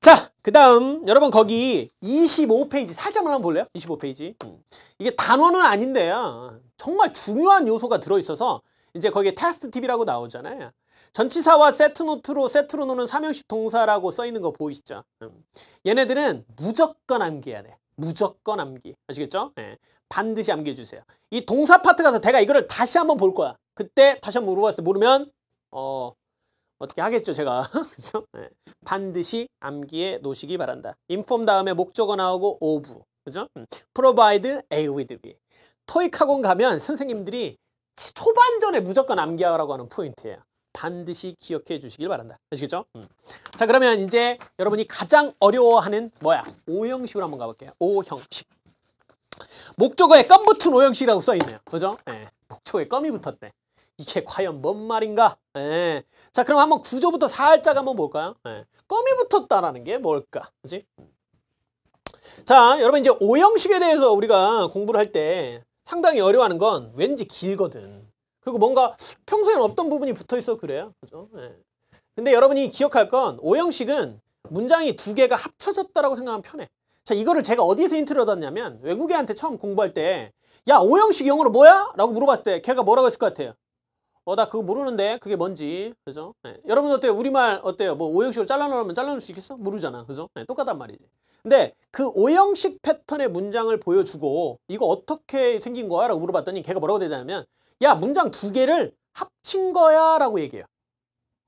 자, 그 다음 여러분 거기 25페이지 살짝만 한번 볼래요? 25페이지. 음. 이게 단어는 아닌데요. 정말 중요한 요소가 들어있어서 이제 거기에 테스트 팁이라고 나오잖아요. 전치사와 세트노트로 세트로 노는 삼형식 동사라고 써 있는 거 보이시죠? 음. 얘네들은 무조건 암기해야 돼. 무조건 암기. 아시겠죠? 네. 반드시 암기해주세요. 이 동사 파트 가서 내가 이거를 다시 한번 볼 거야. 그때 다시 한번 물어봤을 때 모르면 어 어떻게 하겠죠 제가 그죠 네. 반드시 암기해 놓으시기 바란다 inform 다음에 목적어 나오고 of 그죠 음. provide a with b 토익 학원 가면 선생님들이 초반전에 무조건 암기하라고 하는 포인트예요 반드시 기억해 주시길 바란다. 아시겠죠? 음. 자 그러면 이제 여러분이 가장 어려워하는 뭐야? 오형식으로 한번 가볼게요. 오형식. 목적어에 껌 붙은 오형식이라고 써있네요. 그죠? 예. 목적어에 껌이 붙었대. 이게 과연 뭔 말인가? 예. 자 그럼 한번 구조부터 살짝 한번 볼까요? 예. 껌이 붙었다라는 게 뭘까? 그지? 자 여러분 이제 오형식에 대해서 우리가 공부를 할 때 상당히 어려워하는 건 왠지 길거든. 그리고 뭔가 평소에는 없던 부분이 붙어 있어 그래요. 그죠? 네. 근데 여러분이 기억할 건 오형식은 문장이 두 개가 합쳐졌다라고 생각하면 편해. 자, 이거를 제가 어디에서 힌트를 얻었냐면 외국애한테 처음 공부할 때 야, 오형식 영어로 뭐야? 라고 물어봤을 때 걔가 뭐라고 했을 것 같아요? 어, 나 그거 모르는데 그게 뭔지. 그죠? 네. 여러분 어때요? 우리말 어때요? 뭐 오형식으로 잘라놓으면 잘라놓을 수 있겠어? 모르잖아. 그죠? 네, 똑같단 말이지. 근데 그 오형식 패턴의 문장을 보여주고 이거 어떻게 생긴 거야? 라고 물어봤더니 걔가 뭐라고 대냐면 야 문장 두 개를 합친 거야 라고 얘기해요.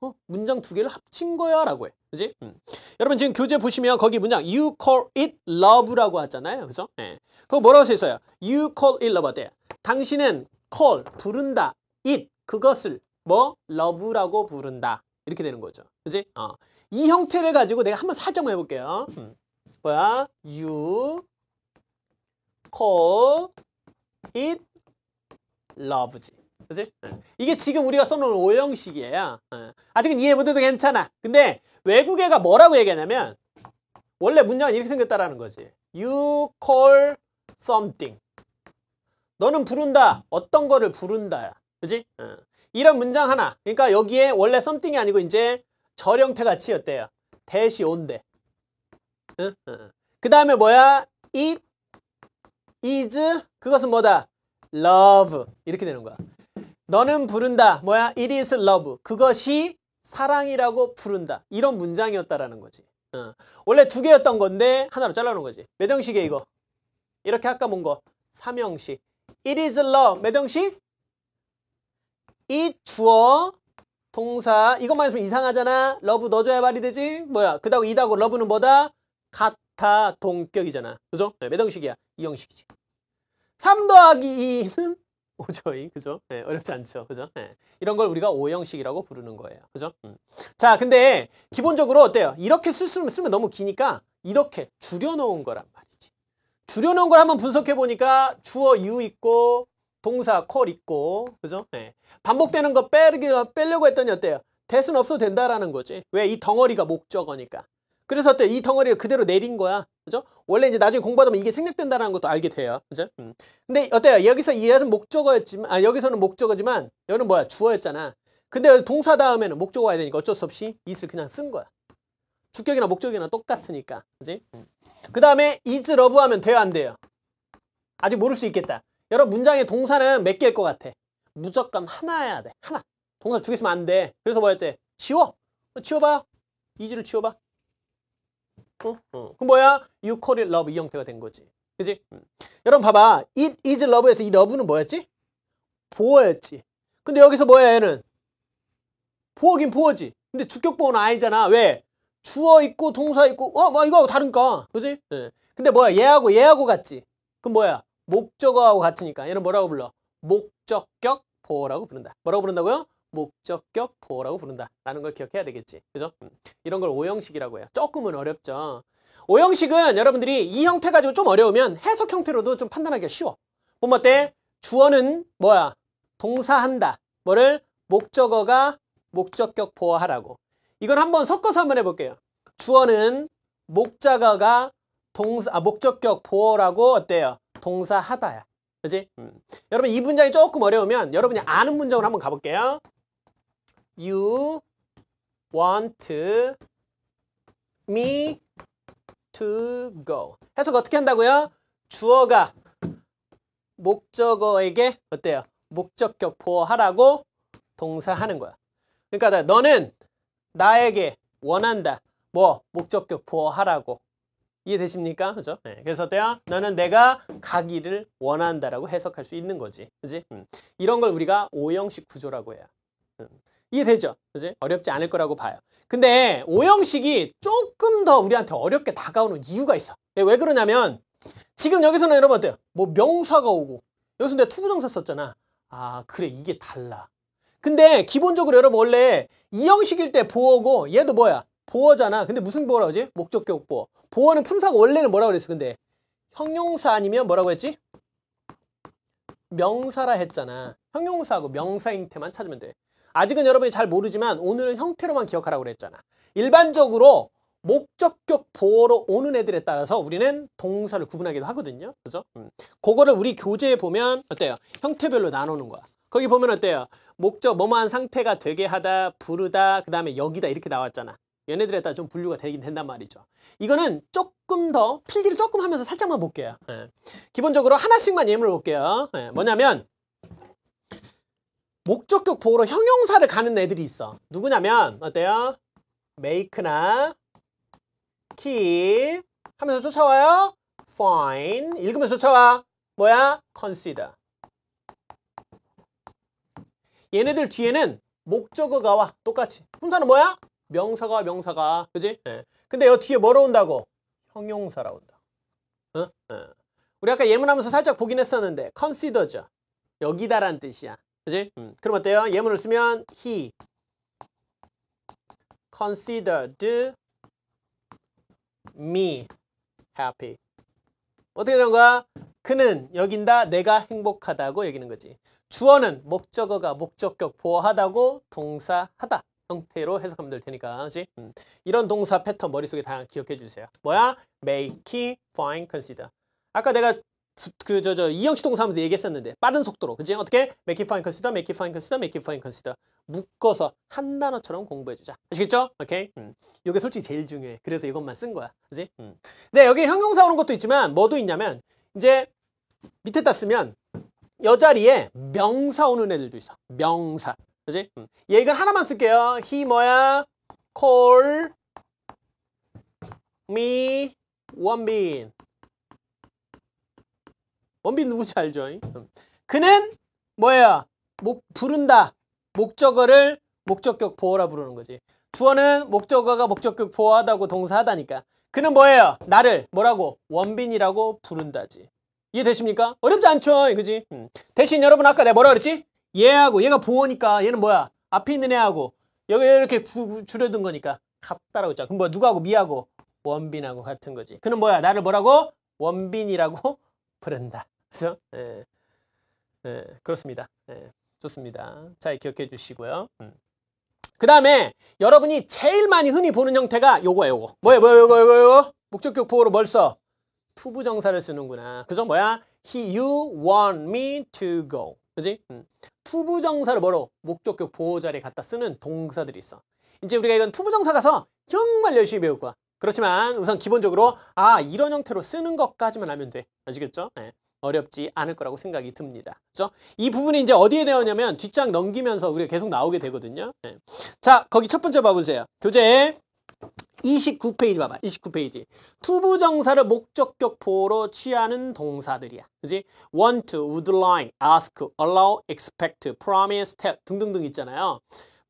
어? 문장 두 개를 합친 거야 라고 해. 그지? 음. 여러분 지금 교재 보시면 거기 문장 You call it love라고 하잖아요. 그죠? 예. 그거 뭐라고 써 있어요? You call it love 어때? 당신은 call, 부른다, it, 그것을 뭐? love라고 부른다. 이렇게 되는 거죠. 그지? 어. 이 형태를 가지고 내가 한번 살짝만 해볼게요. 음. 뭐야? You call it love지. 그지? 네. 이게 지금 우리가 써놓은 오형식이에요. 어. 아직은 이해 못해도 괜찮아. 근데 외국애가 뭐라고 얘기하냐면 원래 문장은 이렇게 생겼다라는 거지. You call something. 너는 부른다. 어떤 거를 부른다야. 그지? 어. 이런 문장 하나. 그러니까 여기에 원래 something이 아니고 이제 절형태 같이 어때요? 대시 온대. 어. 그 다음에 뭐야? It is 그것은 뭐다? love 이렇게 되는 거야. 너는 부른다. 뭐야? It is love. 그것이 사랑이라고 부른다. 이런 문장이었다라는 거지. 어. 원래 두 개였던 건데 하나로 잘라놓은 거지. 매형식이 이거? 이렇게 아까 본 거. 삼형식 It is love. 몇 형식? 이 주어 동사 이것만 있으면 이상하잖아. 러브 넣어줘야 말이 되지. 뭐야? 그다고 이다고 러브는 뭐다? 같아 동격이잖아. 그죠? 네, 매몇식이야이 형식이지. 3 더하기 2는 5죠. 이 그죠? 네, 어렵지 않죠. 그죠? 네. 이런 걸 우리가 오형식이라고 부르는 거예요. 그죠? 음. 자, 근데 기본적으로 어때요? 이렇게 쓸, 수는 쓰면 너무 기니까 이렇게 줄여놓은 거란 말이지. 줄여놓은 걸 한번 분석해보니까 주어 유 있고 동사 콜 있고 그죠? 네. 반복되는 거빼려고 빼려고 했더니 어때요? 대은 없어도 된다라는 거지. 왜? 이 덩어리가 목적어니까. 그래서 어때요? 이 덩어리를 그대로 내린 거야. 그죠? 원래 이제 나중에 공부하다 보면 이게 생략된다는 것도 알게 돼요. 그죠? 음. 근데 어때요? 여기서 이 얘는 목적어였지만, 아, 여기서는 목적어지만, 여기는 뭐야? 주어였잖아. 근데 동사 다음에는 목적어가 되니까 어쩔 수 없이 이슬 그냥 쓴 거야. 주격이나 목적이나 똑같으니까. 그지? 음. 그 다음에 is, love 하면 돼요? 안 돼요? 아직 모를 수 있겠다. 여러분 문장의 동사는 몇 개일 것 같아? 무조건 하나야 돼. 하나. 동사 두개 있으면 안 돼. 그래서 뭐야 돼? 지워. 어, 지워봐 이즈를 지워봐. 어. 그럼 뭐야? You call it love 이 형태가 된 거지. 그지? 음. 여러분 봐봐. It is love에서 이 love는 뭐였지? 보어였지. 근데 여기서 뭐야 얘는? 보어긴 보어지. 근데 주격보어는 아니잖아. 왜? 주어 있고 동사 있고 어, 뭐 이거하고 다른가. 그지? 네. 근데 뭐야 얘하고 얘하고 같지. 그럼 뭐야? 목적어하고 같으니까 얘는 뭐라고 불러? 목적격 보어라고 부른다. 뭐라고 부른다고요? 목적격 보호라고 부른다 라는 걸 기억해야 되겠지 그죠? 음. 이런 걸 오형식이라고 해요 조금은 어렵죠 오형식은 여러분들이 이 형태 가지고 좀 어려우면 해석 형태로도 좀 판단하기가 쉬워 본맛 때 주어는 뭐야 동사한다 뭐를 목적어가 목적격 보호하라고 이걸 한번 섞어서 한번 해볼게요 주어는 목자가가 동사 아, 목적격 보호라고 어때요 동사하다야 그지? 음. 여러분 이 문장이 조금 어려우면 여러분이 아는 문장으로 한번 가볼게요. you want me to go. 해석 어떻게 한다고요? 주어가 목적어에게 어때요? 목적격 보호하라고 동사하는 거야. 그러니까 너는 나에게 원한다. 뭐 목적격 보호하라고 이해되십니까? 그죠? 네. 그래서 어때요? 너는 내가 가기를 원한다라고 해석할 수 있는 거지. 그지? 음. 이런 걸 우리가 오형식 구조라고 해요. 음. 이해되죠? 그지? 어렵지 않을 거라고 봐요. 근데 오형식이 조금 더 우리한테 어렵게 다가오는 이유가 있어. 예, 왜 그러냐면 지금 여기서는 여러분 어때요? 뭐 명사가 오고 여기서 내가 투부정사 썼잖아. 아 그래 이게 달라. 근데 기본적으로 여러분 원래 이 형식일 때 보어고 얘도 뭐야? 보어잖아. 근데 무슨 보어라고 하지? 목적격 보어. 보어는 품사가 원래는 뭐라고 그랬어 근데? 형용사 아니면 뭐라고 했지? 명사라 했잖아. 형용사하고 명사형태만 찾으면 돼. 아직은 여러분이 잘 모르지만 오늘은 형태로만 기억하라고 그랬잖아. 일반적으로 목적격 보어로 오는 애들에 따라서 우리는 동사를 구분하기도 하거든요. 그죠? 음. 그거를 우리 교재에 보면 어때요? 형태별로 나누는 거야. 거기 보면 어때요? 목적 뭐뭐한 상태가 되게 하다, 부르다, 그 다음에 여기다 이렇게 나왔잖아. 얘네들에 따라 좀 분류가 되긴 된단 말이죠. 이거는 조금 더 필기를 조금 하면서 살짝만 볼게요. 예. 기본적으로 하나씩만 예문을 볼게요. 예. 뭐냐면 목적격 보호로 형용사를 가는 애들이 있어 누구냐면 어때요? 메이크나키 하면서 쫓아와요 fine 읽으면서 쫓아와 뭐야? consider 얘네들 뒤에는 목적어가 와 똑같이 품사는 뭐야? 명사가 와, 명사가 그지? 네. 근데 여 뒤에 뭐로 온다고? 형용사라 온다 응? 어? 응. 어. 우리 아까 예문하면서 살짝 보긴 했었는데 consider죠 여기다란 뜻이야 그지? 음, 그럼 어때요? 예문을 쓰면 he considered me happy. 어떻게 되는 거야? 그는 여긴다 내가 행복하다고 여기는 거지. 주어는 목적어가 목적격 보하다고 호 동사하다 형태로 해석하면 될 테니까. 그지? 음, 이런 동사 패턴 머릿속에 다 기억해 주세요. 뭐야? make, find, consider. 아까 내가 그저저 이형시동사 하면서 얘기했었는데 빠른 속도로 그지 어떻게 make it fine consider make it fine consider make it fine consider 묶어서 한 단어처럼 공부해 주자 아시겠죠? 오케이 음. 요게 솔직히 제일 중요해 그래서 이것만 쓴 거야 그지? 음. 네 여기 형용사 오는 것도 있지만 뭐도 있냐면 이제 밑에땄으면여 자리에 명사 오는 애들도 있어 명사 그지? 음. 얘 하나만 쓸게요 he 뭐야 call me 원빈 원빈 누구지 알죠? 그는 뭐야? 목 부른다. 목적어를 목적격 보어라 부르는 거지. 주어는 목적어가 목적격 보어하다고 동사하다니까. 그는 뭐예요? 나를 뭐라고? 원빈이라고 부른다지. 이해되십니까? 어렵지 않죠? 그지? 음. 대신 여러분 아까 내가 뭐라 그랬지? 얘하고 얘가 보어니까 얘는 뭐야? 앞에 있는 애하고 여기 이렇게 구, 구, 줄여둔 거니까 같다라고 했잖아. 그럼 뭐야? 누구하고 미하고 원빈하고 같은 거지. 그는 뭐야? 나를 뭐라고? 원빈이라고 부른다. 그죠? 예. 예, 그렇습니다. 예, 좋습니다. 잘 기억해 주시고요. 음. 그 다음에 여러분이 제일 많이 흔히 보는 형태가 요거예요, 요거. 뭐예요, 뭐예요, 요거, 요거, 요 목적격보호로 뭘 써? 투부정사를 쓰는구나. 그죠? 뭐야? He, you want me to go. 그지? 음. 투부정사를 뭐로? 목적격 보호 자리에 갖다 쓰는 동사들이 있어. 이제 우리가 이건 투부정사 가서 정말 열심히 배울 거야. 그렇지만 우선 기본적으로 아 이런 형태로 쓰는 것까지만 알면 돼. 아시겠죠? 네. 어렵지 않을 거라고 생각이 듭니다. 그죠? 이 부분이 이제 어디에 되었냐면 뒷장 넘기면서 우리가 계속 나오게 되거든요. 네. 자, 거기 첫 번째 봐보세요. 교재 29페이지 봐봐. 29페이지. 투부 정사를 목적격포로 취하는 동사들이야. 그지? want would like, ask, allow, expect, promise, tell 등등등 있잖아요.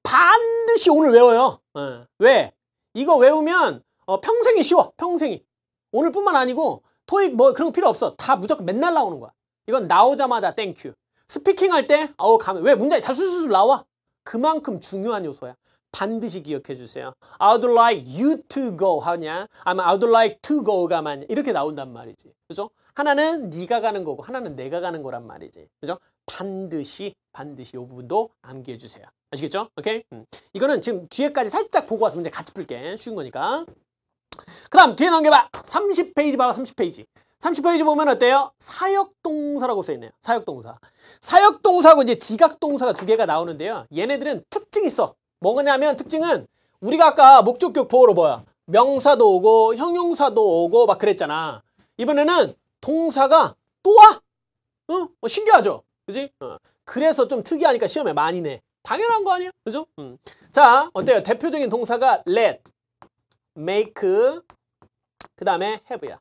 반드시 오늘 외워요. 네. 왜? 이거 외우면 어, 평생이 쉬워. 평생이. 오늘뿐만 아니고 토익 뭐 그런 거 필요 없어. 다 무조건 맨날 나오는 거야. 이건 나오자마자 땡큐. 스피킹 할때 아우 가면 왜 문제 잘술술 나와. 그만큼 중요한 요소야. 반드시 기억해 주세요. I would like you to go 하냐 아니면 I would like to go가 만 이렇게 나온단 말이지. 그죠? 하나는 네가 가는 거고 하나는 내가 가는 거란 말이지. 그죠? 반드시 반드시 요 부분도 암기해 주세요. 아시겠죠? 오케이? 음. 이거는 지금 뒤에까지 살짝 보고 와서 문제 같이 풀게. 쉬운 거니까. 그 다음 뒤에 넘겨봐 30페이지 봐봐 30페이지 30페이지 보면 어때요? 사역동사라고 써있네요 사역동사 사역동사하고 이제 지각동사가 두 개가 나오는데요 얘네들은 특징이 있어 뭐냐면 특징은 우리가 아까 목적격보호로 뭐야 명사도 오고 형용사도 오고 막 그랬잖아 이번에는 동사가 또 와? 어? 어 신기하죠? 그지? 어. 그래서 좀 특이하니까 시험에 많이 내 당연한 거 아니야? 그죠? 음. 자 어때요? 대표적인 동사가 let make 그 다음에 have야.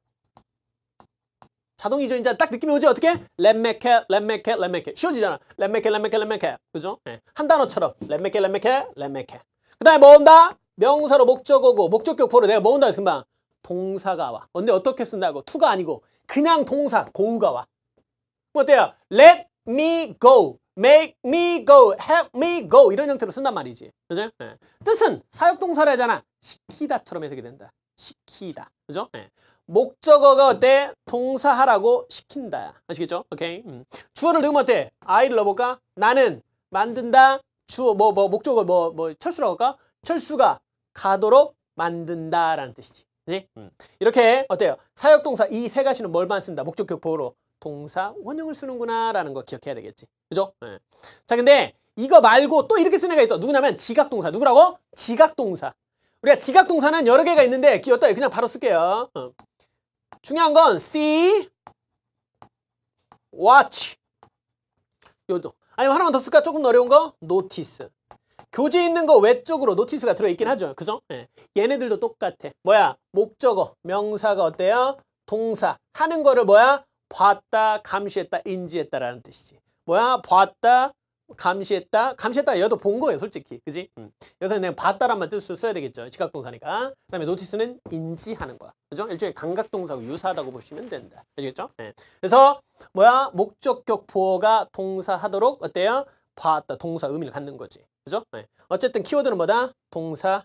자동 이전이자 딱 느낌이 오지 어떻게? let make it, let make it, let make it. 쉬워지잖아. let make it, let make it, let make it. 그죠? 네. 한 단어처럼 let make it, let make it, let make it. 그 다음에 뭐 온다? 명사로 목적어고 목적격포로 내가 뭐 온다? 금방 동사가 와. 근데 어떻게 쓴다고? to가 아니고 그냥 동사 고우가 와. 어때요? let me go. make me go, help me go 이런 형태로 쓴단 말이지. 그죠? 네. 뜻은 사역동사라잖아. 시키다처럼 해석이 된다. 시키다. 그죠? 네. 목적어가 어때? 동사하라고 시킨다. 아시겠죠? 오케이. 음. 주어를 넣으면 어때? 아이를 넣어볼까? 나는 만든다. 주어 뭐뭐 목적어 뭐뭐 뭐, 철수라고 할까? 철수가 가도록 만든다라는 뜻이지. 그지? 음. 이렇게 어때요? 사역동사 이 세 가지는 뭘만 쓴다? 목적 교포로 동사 원형을 쓰는구나라는 거 기억해야 되겠지. 그죠? 네. 자, 근데 이거 말고 또 이렇게 쓰는 애가 있어. 누구냐면 지각동사. 누구라고? 지각동사. 우리가 지각 동사는 여러 개가 있는데 끼웠다 그냥 바로 쓸게요. 어. 중요한 건 see, watch. 요도. 아니면 하나만 더 쓸까? 조금 어려운 거? notice. 교재 있는 거 외쪽으로 노티스가 들어있긴 하죠. 그죠? 예. 얘네들도 똑같아. 뭐야? 목적어, 명사가 어때요? 동사. 하는 거를 뭐야? 봤다, 감시했다, 인지했다라는 뜻이지. 뭐야? 봤다, 감시했다. 감시했다. 얘도 본 거예요, 솔직히. 그지? 음. 여기서 내가 봤다란 말 뜻을 써야 되겠죠. 지각동사니까. 그 다음에 노티스는 인지하는 거야. 그죠? 일종의 감각동사하고 유사하다고 보시면 된다. 아시겠죠? 네. 그래서, 뭐야? 목적격 보호가 동사하도록, 어때요? 봤다. 동사 의미를 갖는 거지. 그죠? 네. 어쨌든 키워드는 뭐다? 동사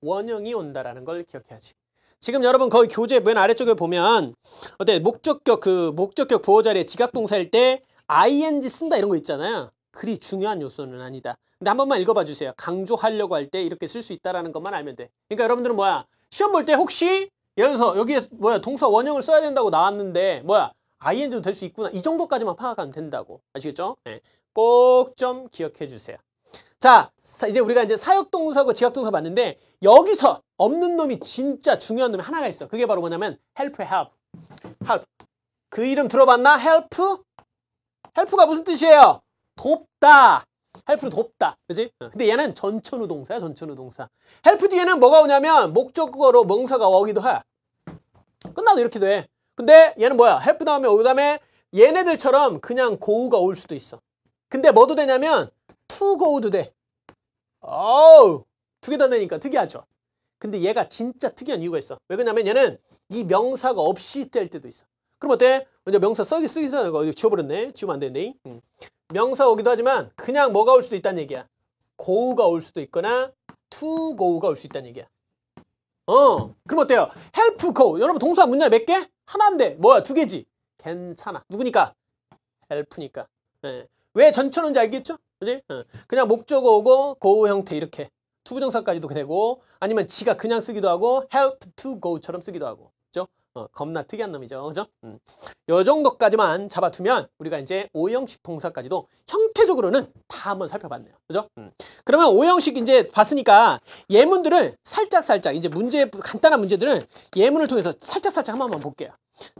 원형이 온다라는 걸 기억해야지. 지금 여러분 거의 교재 맨 아래쪽에 보면 어때 목적격 그 목적격 보호 자리에 지각동사일 때 ing 쓴다 이런 거 있잖아요. 그리 중요한 요소는 아니다. 근데 한 번만 읽어봐 주세요. 강조하려고 할 때 이렇게 쓸 수 있다라는 것만 알면 돼. 그러니까 여러분들은 뭐야? 시험 볼 때 혹시 예를 들어서 여기에 뭐야 동사 원형을 써야 된다고 나왔는데 뭐야 ing도 될 수 있구나 이 정도까지만 파악하면 된다고 아시겠죠? 네. 예. 꼭 좀 기억해 주세요. 자 이제 우리가 이제 사역동사하고 지각동사 봤는데 여기서 없는 놈이 진짜 중요한 놈이 하나가 있어. 그게 바로 뭐냐면 help, help, help. 그 이름 들어봤나? help? help가 무슨 뜻이에요? 돕다. 헬프 돕다. 그지? 어. 근데 얘는 전천후 동사야, 전천후 동사. 헬프 뒤에는 뭐가 오냐면 목적어로 명사가 오기도 해. 끝나도 이렇게 돼. 근데 얘는 뭐야? 헬프 다음에 오그 다음에 얘네들처럼 그냥 고우가 올 수도 있어. 근데 뭐도 되냐면 투 고우도 돼. 어우, 두 개다 되니까 특이하죠. 근데 얘가 진짜 특이한 이유가 있어. 왜 그러냐면 얘는 이 명사가 없이 뗄 때도 있어. 그럼 어때? 이제 명사 써기 쓰기 전에 이거 지워버렸네. 지우면 안 되네. 음. 명사 오기도 하지만 그냥 뭐가 올 수도 있다는 얘기야. 고우가 올 수도 있거나 t 고우가올 수 있다는 얘기야. 어. 그럼 어때요? 헬프 고우. 여러분 동사 문장 몇 개? 하나인데. 뭐야? 두 개지. 괜찮아. 누구니까? 헬프니까 예. 왜 전천인지 알겠죠? 그지? 어. 그냥 목적어 오고 go 형태 이렇게. 투부정사까지도 되고 아니면 지가 그냥 쓰기도 하고 help to go처럼 쓰기도 하고 어, 겁나 특이한 놈이죠. 그죠? 음. 요 정도까지만 잡아두면 우리가 이제 오형식 동사까지도 형태적으로는 다 한번 살펴봤네요. 그죠? 음. 그러면 오형식 이제 봤으니까 예문들을 살짝살짝 이제 문제 간단한 문제들을 예문을 통해서 살짝살짝 한 번만 볼게요.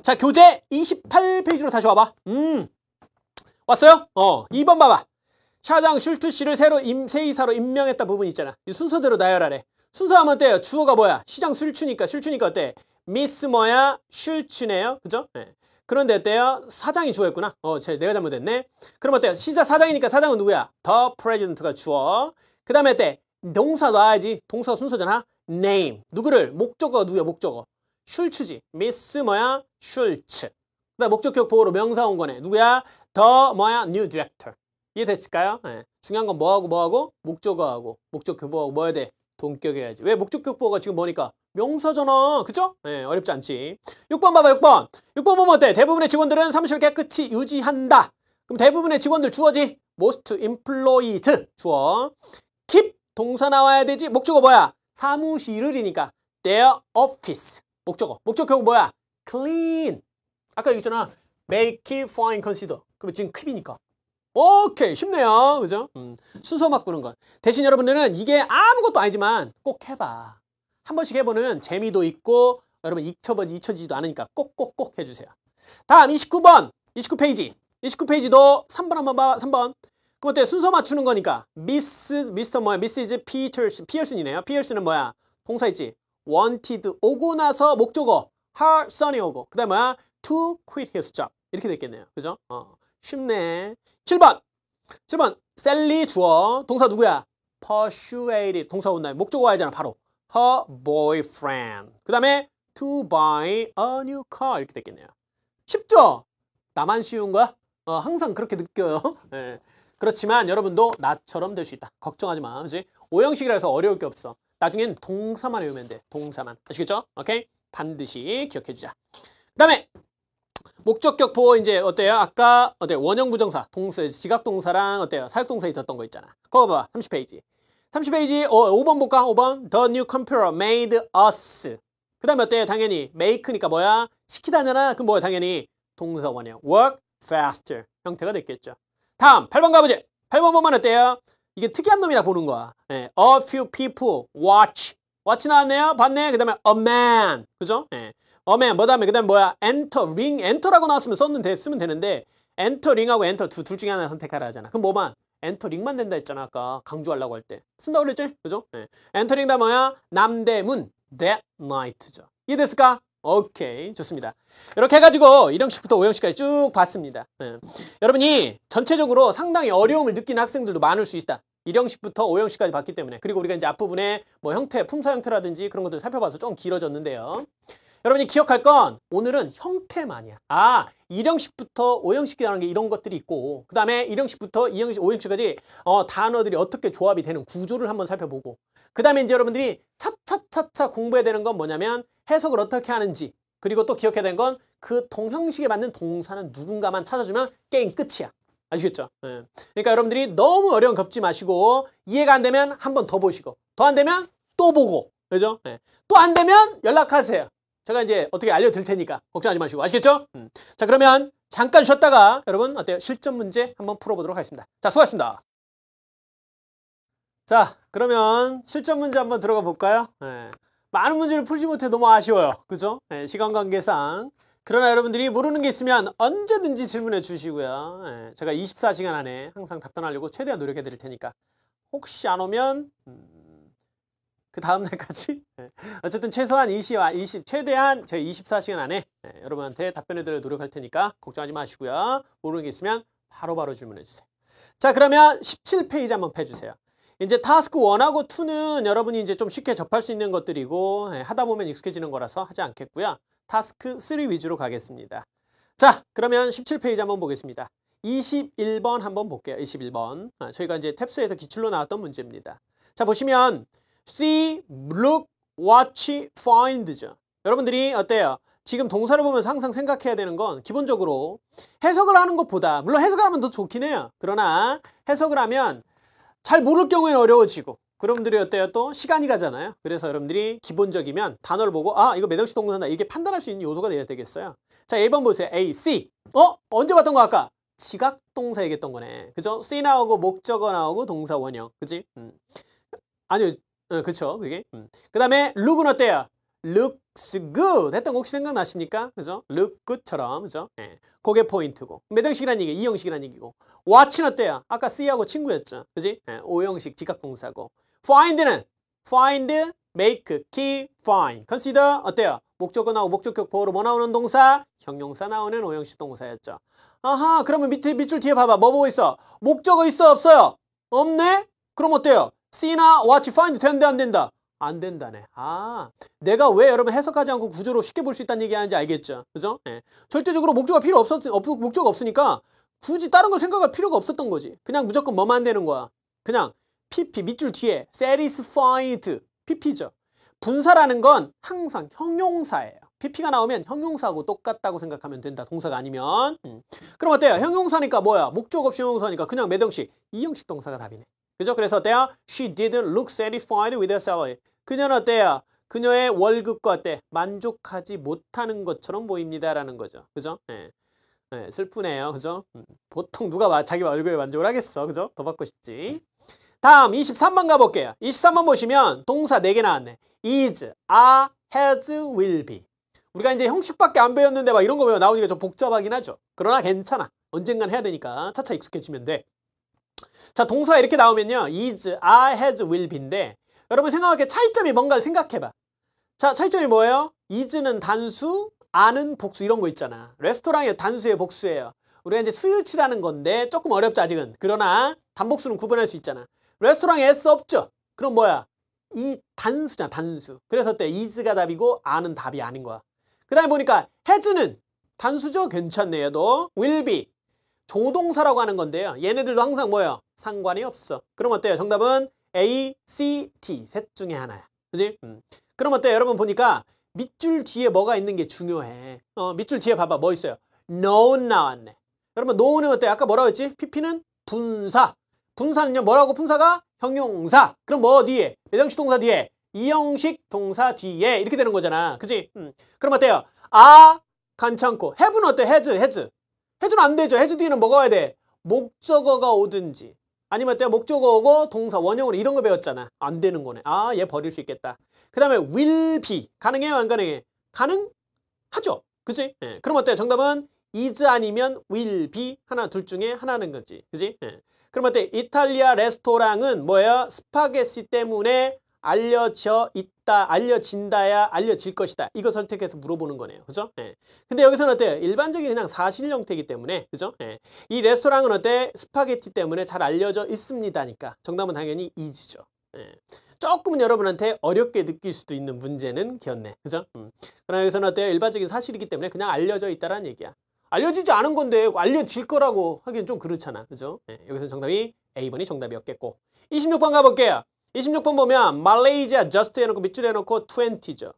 자, 교재 28페이지로 다시 와봐. 음. 왔어요? 어, 2번 봐봐. 샤장 슐트 씨를 새로 임세이사로 임명했다 부분 있잖아. 이 순서대로 나열하래. 순서하면 어때요? 주어가 뭐야? 시장 술추니까 술추니까 어때? 미스 뭐야 슐츠네요. 그죠? 네. 그런데 어때요? 사장이 주어였구나. 어, 제, 내가 잘못했네. 그럼 어때요? 시사 사장이니까 사장은 누구야? 더프레젠 r e 가 주어. 그 다음에 때 동사 넣어야지. 동사 순서잖아. 네임. 누구를? 목적어 누구야? 목적어. 슐츠지. 미스 뭐야? 슐츠. 그 다음 목적격 보호로 명사 온 거네. 누구야? 더 뭐야? 뉴 디렉터. 이해됐을까요? 네. 중요한 건 뭐하고 뭐하고? 목적어하고. 목적 교보하고 뭐 해야 돼? 동격해야지. 왜 목적격보가 지금 뭐니까? 명사잖아. 그죠? 네, 예, 어렵지 않지. 6번 봐봐, 6번. 6번 보면 어때? 대부분의 직원들은 사무실 을 깨끗이 유지한다. 그럼 대부분의 직원들 주어지? most employees 주어. keep 동사 나와야 되지. 목적어 뭐야? 사무실을이니까 their office. 목적어. 목적격 뭐야? clean. 아까 얘기했잖아. make, it, fine, consider. 그럼 지금 keep이니까. 오케이 쉽네요 그죠? 음, 순서 바꾸는 것 대신 여러분들은 이게 아무것도 아니지만 꼭 해봐 한 번씩 해보는 재미도 있고 여러분 잊혀버지, 잊혀지지도 않으니까 꼭꼭꼭 해주세요 다음 29번 29페이지 29페이지도 3번 한번 봐 3번 그럼 어때 순서 맞추는 거니까 미스 미스터 뭐야 미스즈 피터슨 피어슨이네요 피어슨은 뭐야 동사 있지 원티드 오고 나서 목적어 her son이 오고 그 다음에 뭐야 to quit his job 이렇게 됐겠네요 그죠? 어. 쉽네. 7번. 7번. 셀리 주어. 동사 누구야? persuaded. 동사 온다 목적어 와야잖아. 바로 her boyfriend. 그 다음에 to buy a new car 이렇게 됐겠네요. 쉽죠? 나만 쉬운 거야? 어, 항상 그렇게 느껴요. 네. 그렇지만 여러분도 나처럼 될 수 있다. 걱정하지 마. 그지 오형식이라서 어려울 게 없어. 나중엔 동사만 외우면 돼. 동사만. 아시겠죠? 오케이? 반드시 기억해 주자. 그 다음에 목적격 보호 이제 어때요? 아까 어때요? 원형 부정사, 동사, 지각 동사랑 어때요? 사역 동사 있었던 거 있잖아. 그거 봐. 30페이지. 30페이지 어, 5번 볼까? 5번 The new computer made us. 그 다음에 어때요? 당연히 make니까 뭐야? 시키다잖아. 그럼 뭐야? 당연히 동사 원형. work faster 형태가 됐겠죠. 다음 8번 가보지 8번 보면 어때요? 이게 특이한 놈이라 보는 거야. 네. A few people watch. watch 나왔네요. 봤네. 그 다음에 a man. 그죠? 네. 어맨 뭐 다음에 그 다음에 뭐야 엔터 링 엔터라고 나왔으면 썼는 데 쓰면 되는데 엔터 링하고 엔터 두, 둘 중에 하나 선택하라 하잖아 그럼 뭐만 엔터 링만 된다 했잖아 아까 강조하려고 할 때 쓴다고 그랬지 그죠 네. 엔터 링다 뭐야 남대문 that night죠 이해됐을까 오케이 좋습니다 이렇게 해가지고 1형식부터 5형식까지 쭉 봤습니다 네. 여러분이 전체적으로 상당히 어려움을 느끼는 학생들도 많을 수 있다 1형식부터 5형식까지 봤기 때문에 그리고 우리가 이제 앞부분에 뭐 형태, 품사 형태라든지 그런 것들 살펴봐서 좀 길어졌는데요 여러분이 기억할 건 오늘은 형태만이야. 아, 1형식부터 5형식이 나오는 게 이런 것들이 있고 그 다음에 1형식부터 2형식, 5형식까지 어, 단어들이 어떻게 조합이 되는 구조를 한번 살펴보고 그 다음에 이제 여러분들이 차차차차 공부해야 되는 건 뭐냐면 해석을 어떻게 하는지 그리고 또 기억해야 되는 건 그 동형식에 맞는 동사는 누군가만 찾아주면 게임 끝이야. 아시겠죠? 네. 그러니까 여러분들이 너무 어려운 겁지 마시고 이해가 안 되면 한 번 더 보시고 더 안 되면 또 보고 그죠? 네. 예. 또안 되면 연락하세요. 제가 이제 어떻게 알려드릴 테니까 걱정하지 마시고 아시겠죠? 음. 자 그러면 잠깐 쉬었다가 여러분 어때요? 실전 문제 한번 풀어보도록 하겠습니다. 자 수고하셨습니다. 자 그러면 실전 문제 한번 들어가 볼까요? 네. 많은 문제를 풀지 못해 너무 아쉬워요. 그죠? 네, 시간 관계상 그러나 여러분들이 모르는 게 있으면 언제든지 질문해 주시고요. 네, 제가 24시간 안에 항상 답변하려고 최대한 노력해 드릴 테니까 혹시 안 오면 음. 그 다음 날까지 예. 어쨌든 최소한 20, 20 아, 최대한 제 24시간 안에 예, 여러분한테 답변해드려 노력할 테니까 걱정하지 마시고요. 모르는 게 있으면 바로바로 질문해 주세요. 자 그러면 17페이지 한번 펴주세요. 이제 타스크 1하고 2는 여러분이 이제 좀 쉽게 접할 수 있는 것들이고 예, 하다 보면 익숙해지는 거라서 하지 않겠고요. 타스크 3 위주로 가겠습니다. 자 그러면 17페이지 한번 보겠습니다. 21번 한번 볼게요. 21번. 아, 저희가 이제 탭스에서 기출로 나왔던 문제입니다. 자 보시면 see, look, watch, find죠. 여러분들이 어때요? 지금 동사를 보면서 항상 생각해야 되는 건 기본적으로 해석을 하는 것보다 물론 해석을 하면 더 좋긴 해요. 그러나 해석을 하면 잘 모를 경우에는 어려워지고 여러분들이 어때요? 또 시간이 가잖아요. 그래서 여러분들이 기본적이면 단어를 보고 아 이거 매덕시 동사다 이게 판단할 수 있는 요소가 되어야 되겠어요. 자 1번 예 보세요. A, C 어? 언제 봤던 거 아까? 지각 동사 얘기했던 거네. 그죠? C 나오고 목적어 나오고 동사 원형. 그지? 음. 아니요. 어, 그쵸, 그게. 음. 그 다음에 l o o 은 어때요? looks good 했던 거 혹시 생각나십니까? 그죠? look good처럼, 그죠? 예. 그게 포인트고. 몇 형식이란 얘기? 2형식이란 얘기고. watch는 어때요? 아까 see하고 친구였죠. 그지? 예. 5형식 직각동사고. find는 find, make, key, find. consider 어때요? 목적어 나오고 목적격 보호로 뭐 나오는 동사? 형용사 나오는 5형식 동사였죠. 아하, 그러면 밑에 밑줄 뒤에 봐봐. 뭐 보고 있어? 목적어 있어, 없어요? 없네? 그럼 어때요? C나 what find 된다 안 된다? 안 된다네. 아, 내가 왜 여러분 해석하지 않고 구조로 쉽게 볼 수 있다는 얘기 하는지 알겠죠? 그죠? 예. 절대적으로 목적이 필요 없었, 없, 목적 없으니까 굳이 다른 걸 생각할 필요가 없었던 거지. 그냥 무조건 뭐만 되는 거야. 그냥 PP 밑줄 뒤에 satisfied PP죠. 분사라는 건 항상 형용사예요. PP가 나오면 형용사하고 똑같다고 생각하면 된다. 동사가 아니면. 음. 그럼 어때요? 형용사니까 뭐야? 목적 없이 형용사니까 그냥 매동식 이형식 동사가 답이네. 그죠? 그래서 어때요 she didn't look satisfied with her salary. 그녀는 어때요 그녀의 월급과 때 만족하지 못하는 것처럼 보입니다라는 거죠. 그죠? 네. 네, 슬프네요. 그죠? 음, 보통 누가 자기 월급에 만족을 하겠어. 그죠? 더 받고 싶지. 다음 23번 가볼게요. 23번 보시면 동사 4개 나왔네. is, are, has, will be. 우리가 이제 형식밖에 안 배웠는데 막 이런 거 보면 나오니까 좀 복잡하긴 하죠. 그러나 괜찮아. 언젠간 해야 되니까 차차 익숙해지면 돼. 자, 동사가 이렇게 나오면요. is, are, has, will be인데 여러분 생각할게 차이점이 뭔가를 생각해봐. 자, 차이점이 뭐예요? is는 단수, are는 복수 이런 거 있잖아. 레스토랑의 단수의 복수예요. 우리가 이제 수일치라는 건데 조금 어렵죠 아직은. 그러나 단복수는 구분할 수 있잖아. 레스토랑에 s 없죠? 그럼 뭐야? 이 단수잖아 단수. 그래서 때 is가 답이고 are는 답이 아닌 거야. 그 다음에 보니까 has는 단수죠? 괜찮네 얘도. will be 조동사라고 하는 건데요. 얘네들도 항상 뭐예요? 상관이 없어. 그럼 어때요? 정답은 A, C, T 셋 중에 하나야. 그지? 음. 그럼 어때요? 여러분 보니까 밑줄 뒤에 뭐가 있는 게 중요해. 어, 밑줄 뒤에 봐봐. 뭐 있어요? known 나왔네. 여러분 known은 어때요? 아까 뭐라고 했지? PP는 분사. 분사는요 뭐라고 분사가? 형용사. 그럼 뭐 뒤에? 예정식 동사 뒤에. 이형식 동사 뒤에 이렇게 되는 거잖아. 그지? 음. 그럼 어때요? 아, 괜찮고. 해 a 는 어때? has, h a 해주는 안 되죠. 해주 뒤에는 뭐가 와야 돼? 목적어가 오든지 아니면 때 목적어 오고 동사 원형으로 이런 거 배웠잖아. 안 되는 거네. 아, 얘 버릴 수 있겠다. 그 다음에 will be. 가능해요? 안 가능해? 가능하죠. 그지? 예. 그럼 어때요? 정답은 is 아니면 will be 하나 둘 중에 하나는 거지. 그지? 예. 그럼 어때? 요 이탈리아 레스토랑은 뭐예요? 스파게티 때문에 알려져 있다, 알려진다야 알려질 것이다. 이거 선택해서 물어보는 거네요. 그죠? 예. 근데 여기서는 어때요? 일반적인 그냥 사실 형태이기 때문에, 그죠? 예. 이 레스토랑은 어때? 스파게티 때문에 잘 알려져 있습니다니까. 정답은 당연히 이지죠. 예. 조금은 여러분한테 어렵게 느낄 수도 있는 문제는 기었네. 그죠? 음. 그러나 여기서는 어때요? 일반적인 사실이기 때문에 그냥 알려져 있다라는 얘기야. 알려지지 않은 건데 알려질 거라고 하긴좀 그렇잖아. 그죠? 예. 여기서 정답이 A번이 정답이었겠고. 26번 가볼게요. 26번 보면 말레이시아 just 해놓고 밑줄 해놓고 20죠.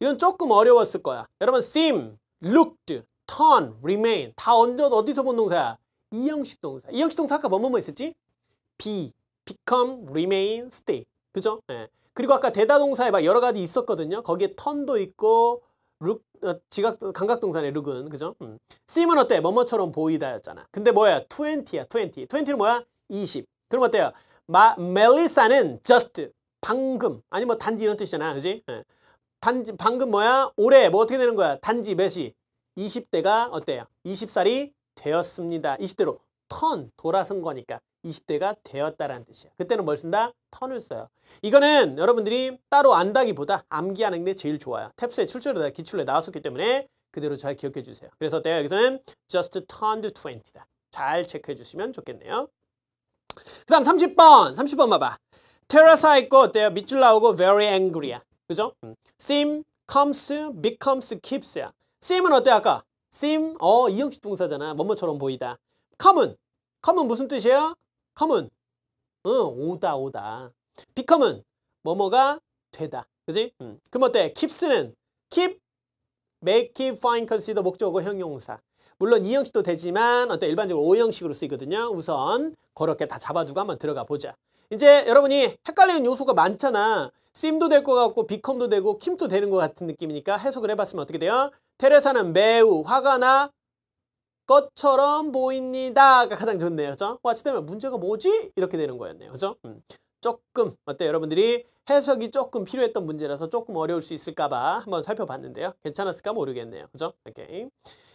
이건 조금 어려웠을 거야. 여러분 seem, looked, turn, remain 다 언제 어디서 본 동사야? 이형식 동사. 이형식 동사 아까 뭐뭐뭐 뭐, 뭐 있었지? be, become, remain, stay. 그죠? 예. 그리고 아까 대다동사에 막 여러 가지 있었거든요. 거기에 턴도 있고 룩, 어, 지각, 감각동사네 룩은. 그죠? 음. seem은 어때? 뭐뭐처럼 보이다였잖아. 근데 뭐야? 20야, 20. 20는 뭐야? 20. 그럼 어때요? 마, 멜리사는 just 방금 아니 뭐 단지 이런 뜻이잖아 그지 예. 단지 방금 뭐야 올해 뭐 어떻게 되는 거야 단지 몇이 20대가 어때요 20살이 되었습니다 20대로 턴 돌아선 거니까 20대가 되었다라는 뜻이야 그때는 뭘 쓴다 턴을 써요 이거는 여러분들이 따로 안다기보다 암기하는 게 제일 좋아요 탭스에 출처로 기출로 나왔었기 때문에 그대로 잘 기억해 주세요 그래서 때가 여기서는 just turned 20다 잘 체크해 주시면 좋겠네요 그 다음 30번 30번 봐봐 테라사 있고 어때요? 밑줄 나오고 very angry야 그죠? seem, comes, becomes, keeps야 seem은 어때 아까? seem, 어 이형식 동사잖아 뭐뭐처럼 보이다 come은 come은 무슨 뜻이야? come은 응, 오다 오다 become은 뭐뭐가 되다 그지? 음. 그럼 어때? keeps는 keep, make, keep, find, consider 목적어 형용사 물론 2 형식도 되지만 어떤 일반적으로 5 형식으로 쓰이거든요. 우선 그렇게 다 잡아두고 한번 들어가 보자. 이제 여러분이 헷갈리는 요소가 많잖아. 씀도 될 것 같고 비컴도 되고 킴도 되는 것 같은 느낌이니까 해석을 해봤으면 어떻게 돼요? 테레사는 매우 화가 나 것처럼 보입니다가 가장 좋네요. 그죠? 와치되면 문제가 뭐지? 이렇게 되는 거였네요. 그죠? 음. 조금 어때 여러분들이 해석이 조금 필요했던 문제라서 조금 어려울 수 있을까 봐 한번 살펴봤는데요. 괜찮았을까 모르겠네요. 그죠? 오케이.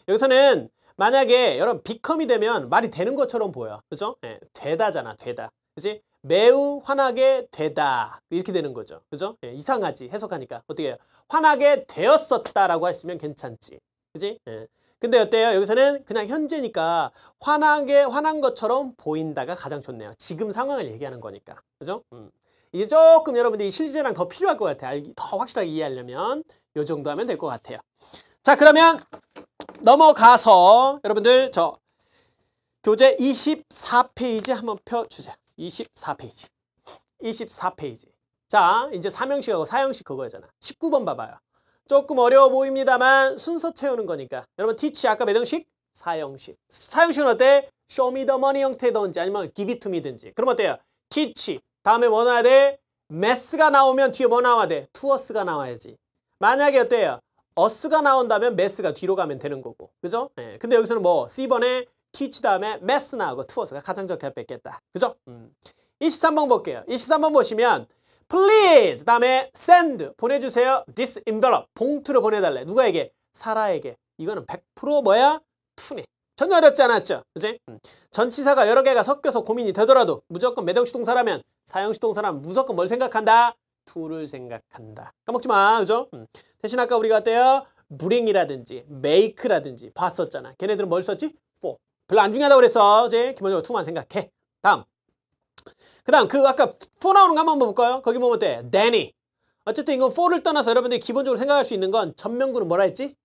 여기서는 만약에 여러분 비컴이 되면 말이 되는 것처럼 보여. 그죠? 예, 되다잖아. 되다. 그지 매우 환하게 되다. 이렇게 되는 거죠. 그죠? 예, 이상하지. 해석하니까. 어떻게 해요? 환하게 되었었다라고 했으면 괜찮지. 그지? 예. 근데 어때요? 여기서는 그냥 현재니까 환하게 환한 것처럼 보인다가 가장 좋네요. 지금 상황을 얘기하는 거니까. 그죠? 음. 이게 조금 여러분들이 실제랑 더 필요할 것 같아요. 더 확실하게 이해하려면 요 정도 하면 될 것 같아요. 자, 그러면 넘어가서 여러분들 저 교재 24페이지 한번 펴주세요. 24페이지. 24페이지. 자, 이제 3형식하고4형식 그거잖아. 19번 봐봐요. 조금 어려워 보입니다만 순서 채우는 거니까. 여러분 티치 아까 몇 형식? 4형식4형식은 어때? 쇼미더머니 형태든지 아니면 기비투미든지. 그럼 어때요? 티치. 다음에 뭐 나와야 돼? 메스가 나오면 뒤에 뭐 나와야 돼? 투어스가 나와야지. 만약에 어때요? 어스가 나온다면 메스가 뒤로 가면 되는 거고. 그죠? 예. 근데 여기서는 뭐 C번에 teach 다음에 mess 나오고 투어스가 가장 적게 뺐겠다. 그죠? 음. 23번 볼게요. 23번 보시면 please 다음에 send 보내주세요. this envelope 봉투를 보내달래. 누가에게? 사라에게. 이거는 100% 뭐야? 투네. 전혀 어렵지 않았죠. 그지? 음. 전치사가 여러 개가 섞여서 고민이 되더라도 무조건 매동시 동사라면 사형시 동사라면 무조건 뭘 생각한다? 투를 생각한다. 까먹지 마. 그죠? 음. 대신 아까 우리가 어때요? bring이라든지 make라든지 봤었잖아. 걔네들은 뭘 썼지? for. 별로 안 중요하다고 그랬어 이제 기본적으로 to만 생각해. 다음. 그 다음 그 아까 for 나오는 거 한번 볼까요? 거기 보면 어때? Danny. 어쨌든 이건 for를 떠나서 여러분들이 기본적으로 생각할 수 있는 건 전면구는 뭐라 했지?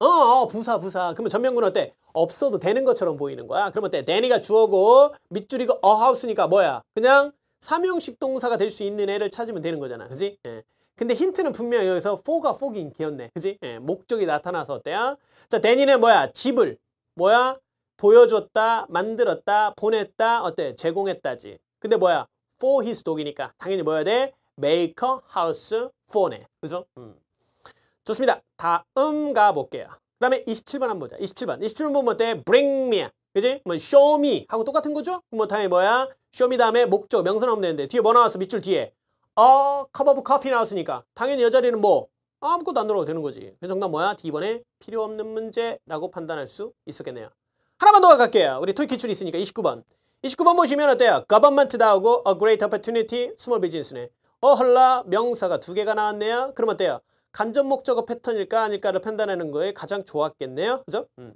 어, 어 부사 부사. 그러면 전면구는 어때? 없어도 되는 것처럼 보이는 거야. 그러면 어때? Danny가 주어고 밑줄이가 어하우스니까 뭐야? 그냥 삼형식 동사가 될 수 있는 애를 찾으면 되는 거잖아. 그지? 예. 근데 힌트는 분명히 여기서 for가 for기 인기였네. 그지? 예, 목적이 나타나서 어때요? 자, 데니는 뭐야? 집을. 뭐야? 보여줬다, 만들었다, 보냈다, 어때? 제공했다지. 근데 뭐야? for his dog이니까 당연히 뭐야 돼? make a house for네. 그죠? 음. 좋습니다. 다음 가볼게요. 그 다음에 27번 한 번 보자. 27번. 27번 보면 어때? bring me. 그지? 뭐 show me 하고 똑같은 거죠? 뭐 다음에 뭐야? show me 다음에 목적, 명사 나오면 되는데 뒤에 뭐 나왔어? 밑줄 뒤에. 어, 아, cup 커피 나왔으니까 당연히 여 자리는 뭐 아무것도 안 들어도 되는 거지. 그 정답 뭐야? D번에 필요 없는 문제라고 판단할 수 있었겠네요. 하나만 더 갈게요. 우리 토익 기출이 있으니까 29번. 29번 보시면 어때요? government 나오고 a great opportunity, small business네. 어 헐라 명사가 두 개가 나왔네요. 그럼 어때요? 간접 목적어 패턴일까 아닐까를 판단하는 거에 가장 좋았겠네요. 그죠? 음.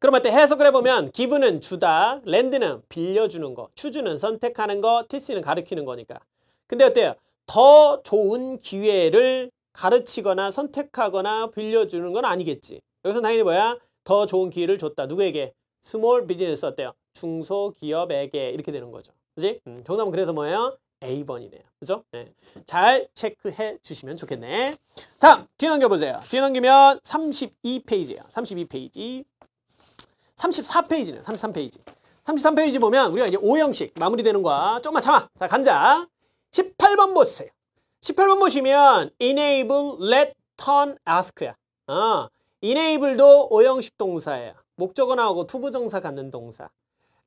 그럼 어때 해석을 해보면 기분은 주다, 랜드는 빌려주는 거, 추주는 선택하는 거, 티스는 가르키는 거니까. 근데 어때요? 더 좋은 기회를 가르치거나 선택하거나 빌려주는 건 아니겠지. 여기서 당연히 뭐야? 더 좋은 기회를 줬다. 누구에게? 스몰 비즈니스 어때요? 중소기업에게 이렇게 되는 거죠. 그지? 음, 정답은 그래서 뭐예요? A번이네요. 그죠? 네. 잘 체크해 주시면 좋겠네. 다음, 뒤에 넘겨보세요. 뒤에 넘기면 32페이지예요. 32페이지. 34페이지네요. 33페이지. 33페이지 보면 우리가 이제 5형식 마무리되는 거야. 조금만 참아. 자, 간자. 18번 보세요. 18번 보시면 enable, let, turn, ask야. 아, enable도 오형식 동사예요. 목적어나오고 투부정사 갖는 동사.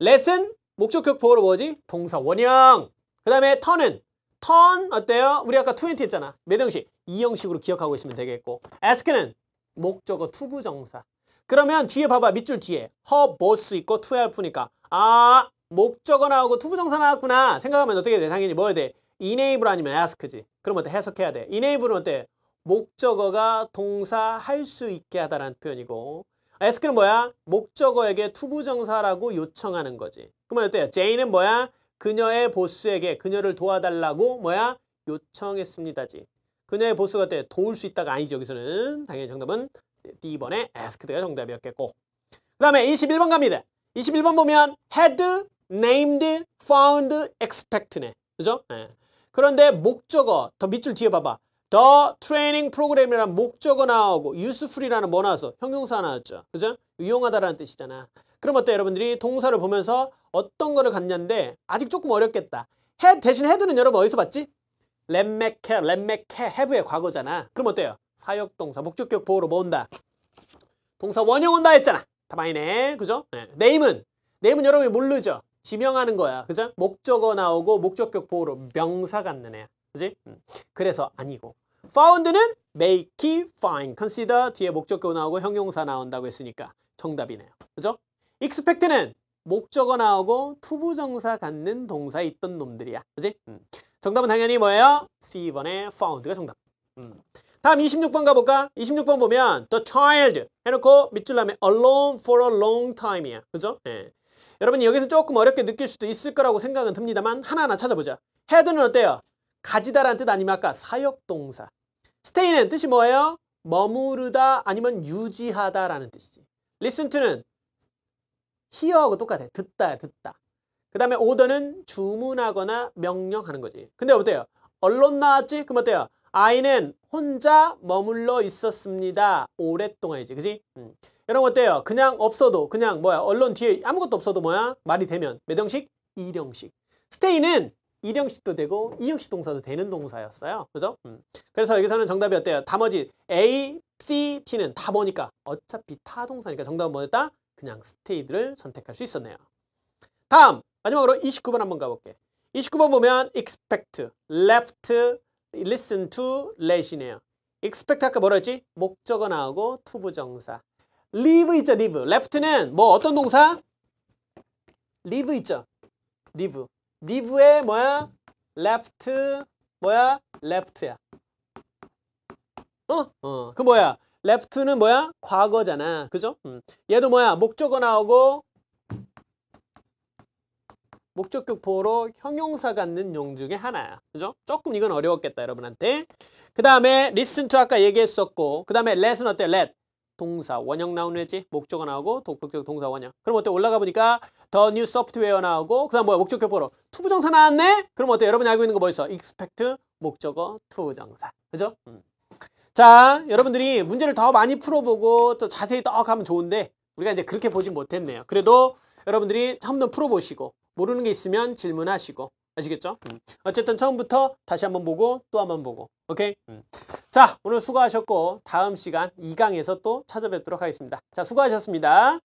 let은 목적격보로 뭐지? 동사 원형. 그 다음에 턴은 턴 어때요? 우리 아까 20 했잖아. 몇 형식? 이형식으로 기억하고 있으면 되겠고 ask는 목적어 투부정사. 그러면 뒤에 봐봐. 밑줄 뒤에 허, 보스 있고 투 help니까 아 목적어 나오고 투부정사 나왔구나 생각하면 어떻게 돼? 당연히 뭐야 돼? enable 아니면 ask지. 그럼 어때? 해석해야 돼. enable은 어때? 목적어가 동사할 수 있게 하다라는 표현이고 ask는 뭐야? 목적어에게 투부정사라고 요청하는 거지. 그러면 어때요? J는 뭐야? 그녀의 보스에게 그녀를 도와달라고 뭐야? 요청했습니다지. 그녀의 보스가 어때 도울 수 있다가 아니죠. 여기서는 당연히 정답은 D번의 a s k e 가 정답이었겠고 그 다음에 21번 갑니다. 21번 보면 had, named, found, expect네. 그죠? 네. 그런데 목적어 더 밑줄 뒤에 봐봐. 더 트레이닝 프로그램이라는 목적어 나오고 useful이라는 뭐 나왔어? 형용사 나왔죠. 그죠? 유용하다라는 뜻이잖아. 그럼 어때 여러분들이 동사를 보면서 어떤 거를 갖냐인데 아직 조금 어렵겠다. 해 대신 헤드는 여러분 어디서 봤지? 렛맥해, 렛맥해, have의 과거잖아. 그럼 어때요? 사역동사, 목적격 보호로 모은다 뭐 동사 원형 온다 했잖아. 다많이네 그죠? 네. 네임은? 네임은 여러분이 모르죠? 지명하는 거야. 그죠? 목적어 나오고 목적격 보호로 명사 갖는 애야. 그지? 음. 그래서 아니고. found는 make, find, consider 뒤에 목적어 나오고 형용사 나온다고 했으니까 정답이네요. 그죠? expect는 목적어 나오고 투부정사 갖는 동사에 있던 놈들이야. 그지? 음. 정답은 당연히 뭐예요? C번의 found가 정답. 음. 다음 26번 가볼까? 26번 보면 the child 해놓고 밑줄 남면 alone for a long time이야. 그죠? 예. 여러분이 여기서 조금 어렵게 느낄 수도 있을 거라고 생각은 듭니다만 하나하나 찾아보자. 헤드는 어때요? 가지다라는 뜻 아니면 아까 사역동사. 스테이는 뜻이 뭐예요? 머무르다 아니면 유지하다라는 뜻이지. 리슨 s 는히어하고 똑같아. 듣다, 듣다. 그 다음에 오더는 주문하거나 명령하는 거지. 근데 어때요? 언론 나왔지? 그럼 어때요? 아이는 혼자 머물러 있었습니다. 오랫동안이지. 그지? 음. 이런 분 어때요? 그냥 없어도 그냥 뭐야 언론 뒤에 아무것도 없어도 뭐야 말이 되면 몇 형식? 일형식 스테이는 일형식도 되고 이형식 동사도 되는 동사였어요. 그죠? 음. 그래서 여기서는 정답이 어때요? 다머지 A, C, T는 다뭐니까 어차피 타 동사니까 정답은 뭐였다? 그냥 스테이드를 선택할 수 있었네요. 다음 마지막으로 29번 한번 가볼게. 29번 보면 expect, left, listen to, let이네요. expect 아까 뭐라 했지? 목적어 나오고 t 부정사. live 있죠, live. left는 뭐 어떤 동사? live 있죠. live. live의 뭐야? left 뭐야? left야. 어? 어. 그 뭐야? left는 뭐야? 과거잖아. 그죠? 음. 얘도 뭐야? 목적어 나오고 목적 격포로 형용사 갖는 용 중에 하나야. 그죠? 조금 이건 어려웠겠다, 여러분한테. 그 다음에 listen to 아까 얘기했었고 그 다음에 let은 어때요? let. 동사 원형 나오는 지 목적어 나오고 독백적 동사 원형. 그럼 어때? 올라가 보니까 더 뉴 소프트웨어 나오고 그다음 뭐야? 목적격 보러 투부정사 나왔네? 그럼 어때? 여러분이 알고 있는 거뭐 있어? 익스펙트 목적어 투부정사. 그죠? 음. 자, 여러분들이 문제를 더 많이 풀어보고 또 자세히 떡 하면 좋은데 우리가 이제 그렇게 보진 못했네요. 그래도 여러분들이 한번 풀어보시고 모르는 게 있으면 질문하시고 아시겠죠? 음. 어쨌든 처음부터 다시 한번 보고 또 한 번 보고 오케이? 음. 자 오늘 수고하셨고 다음 시간 2강에서 또 찾아뵙도록 하겠습니다. 자 수고하셨습니다.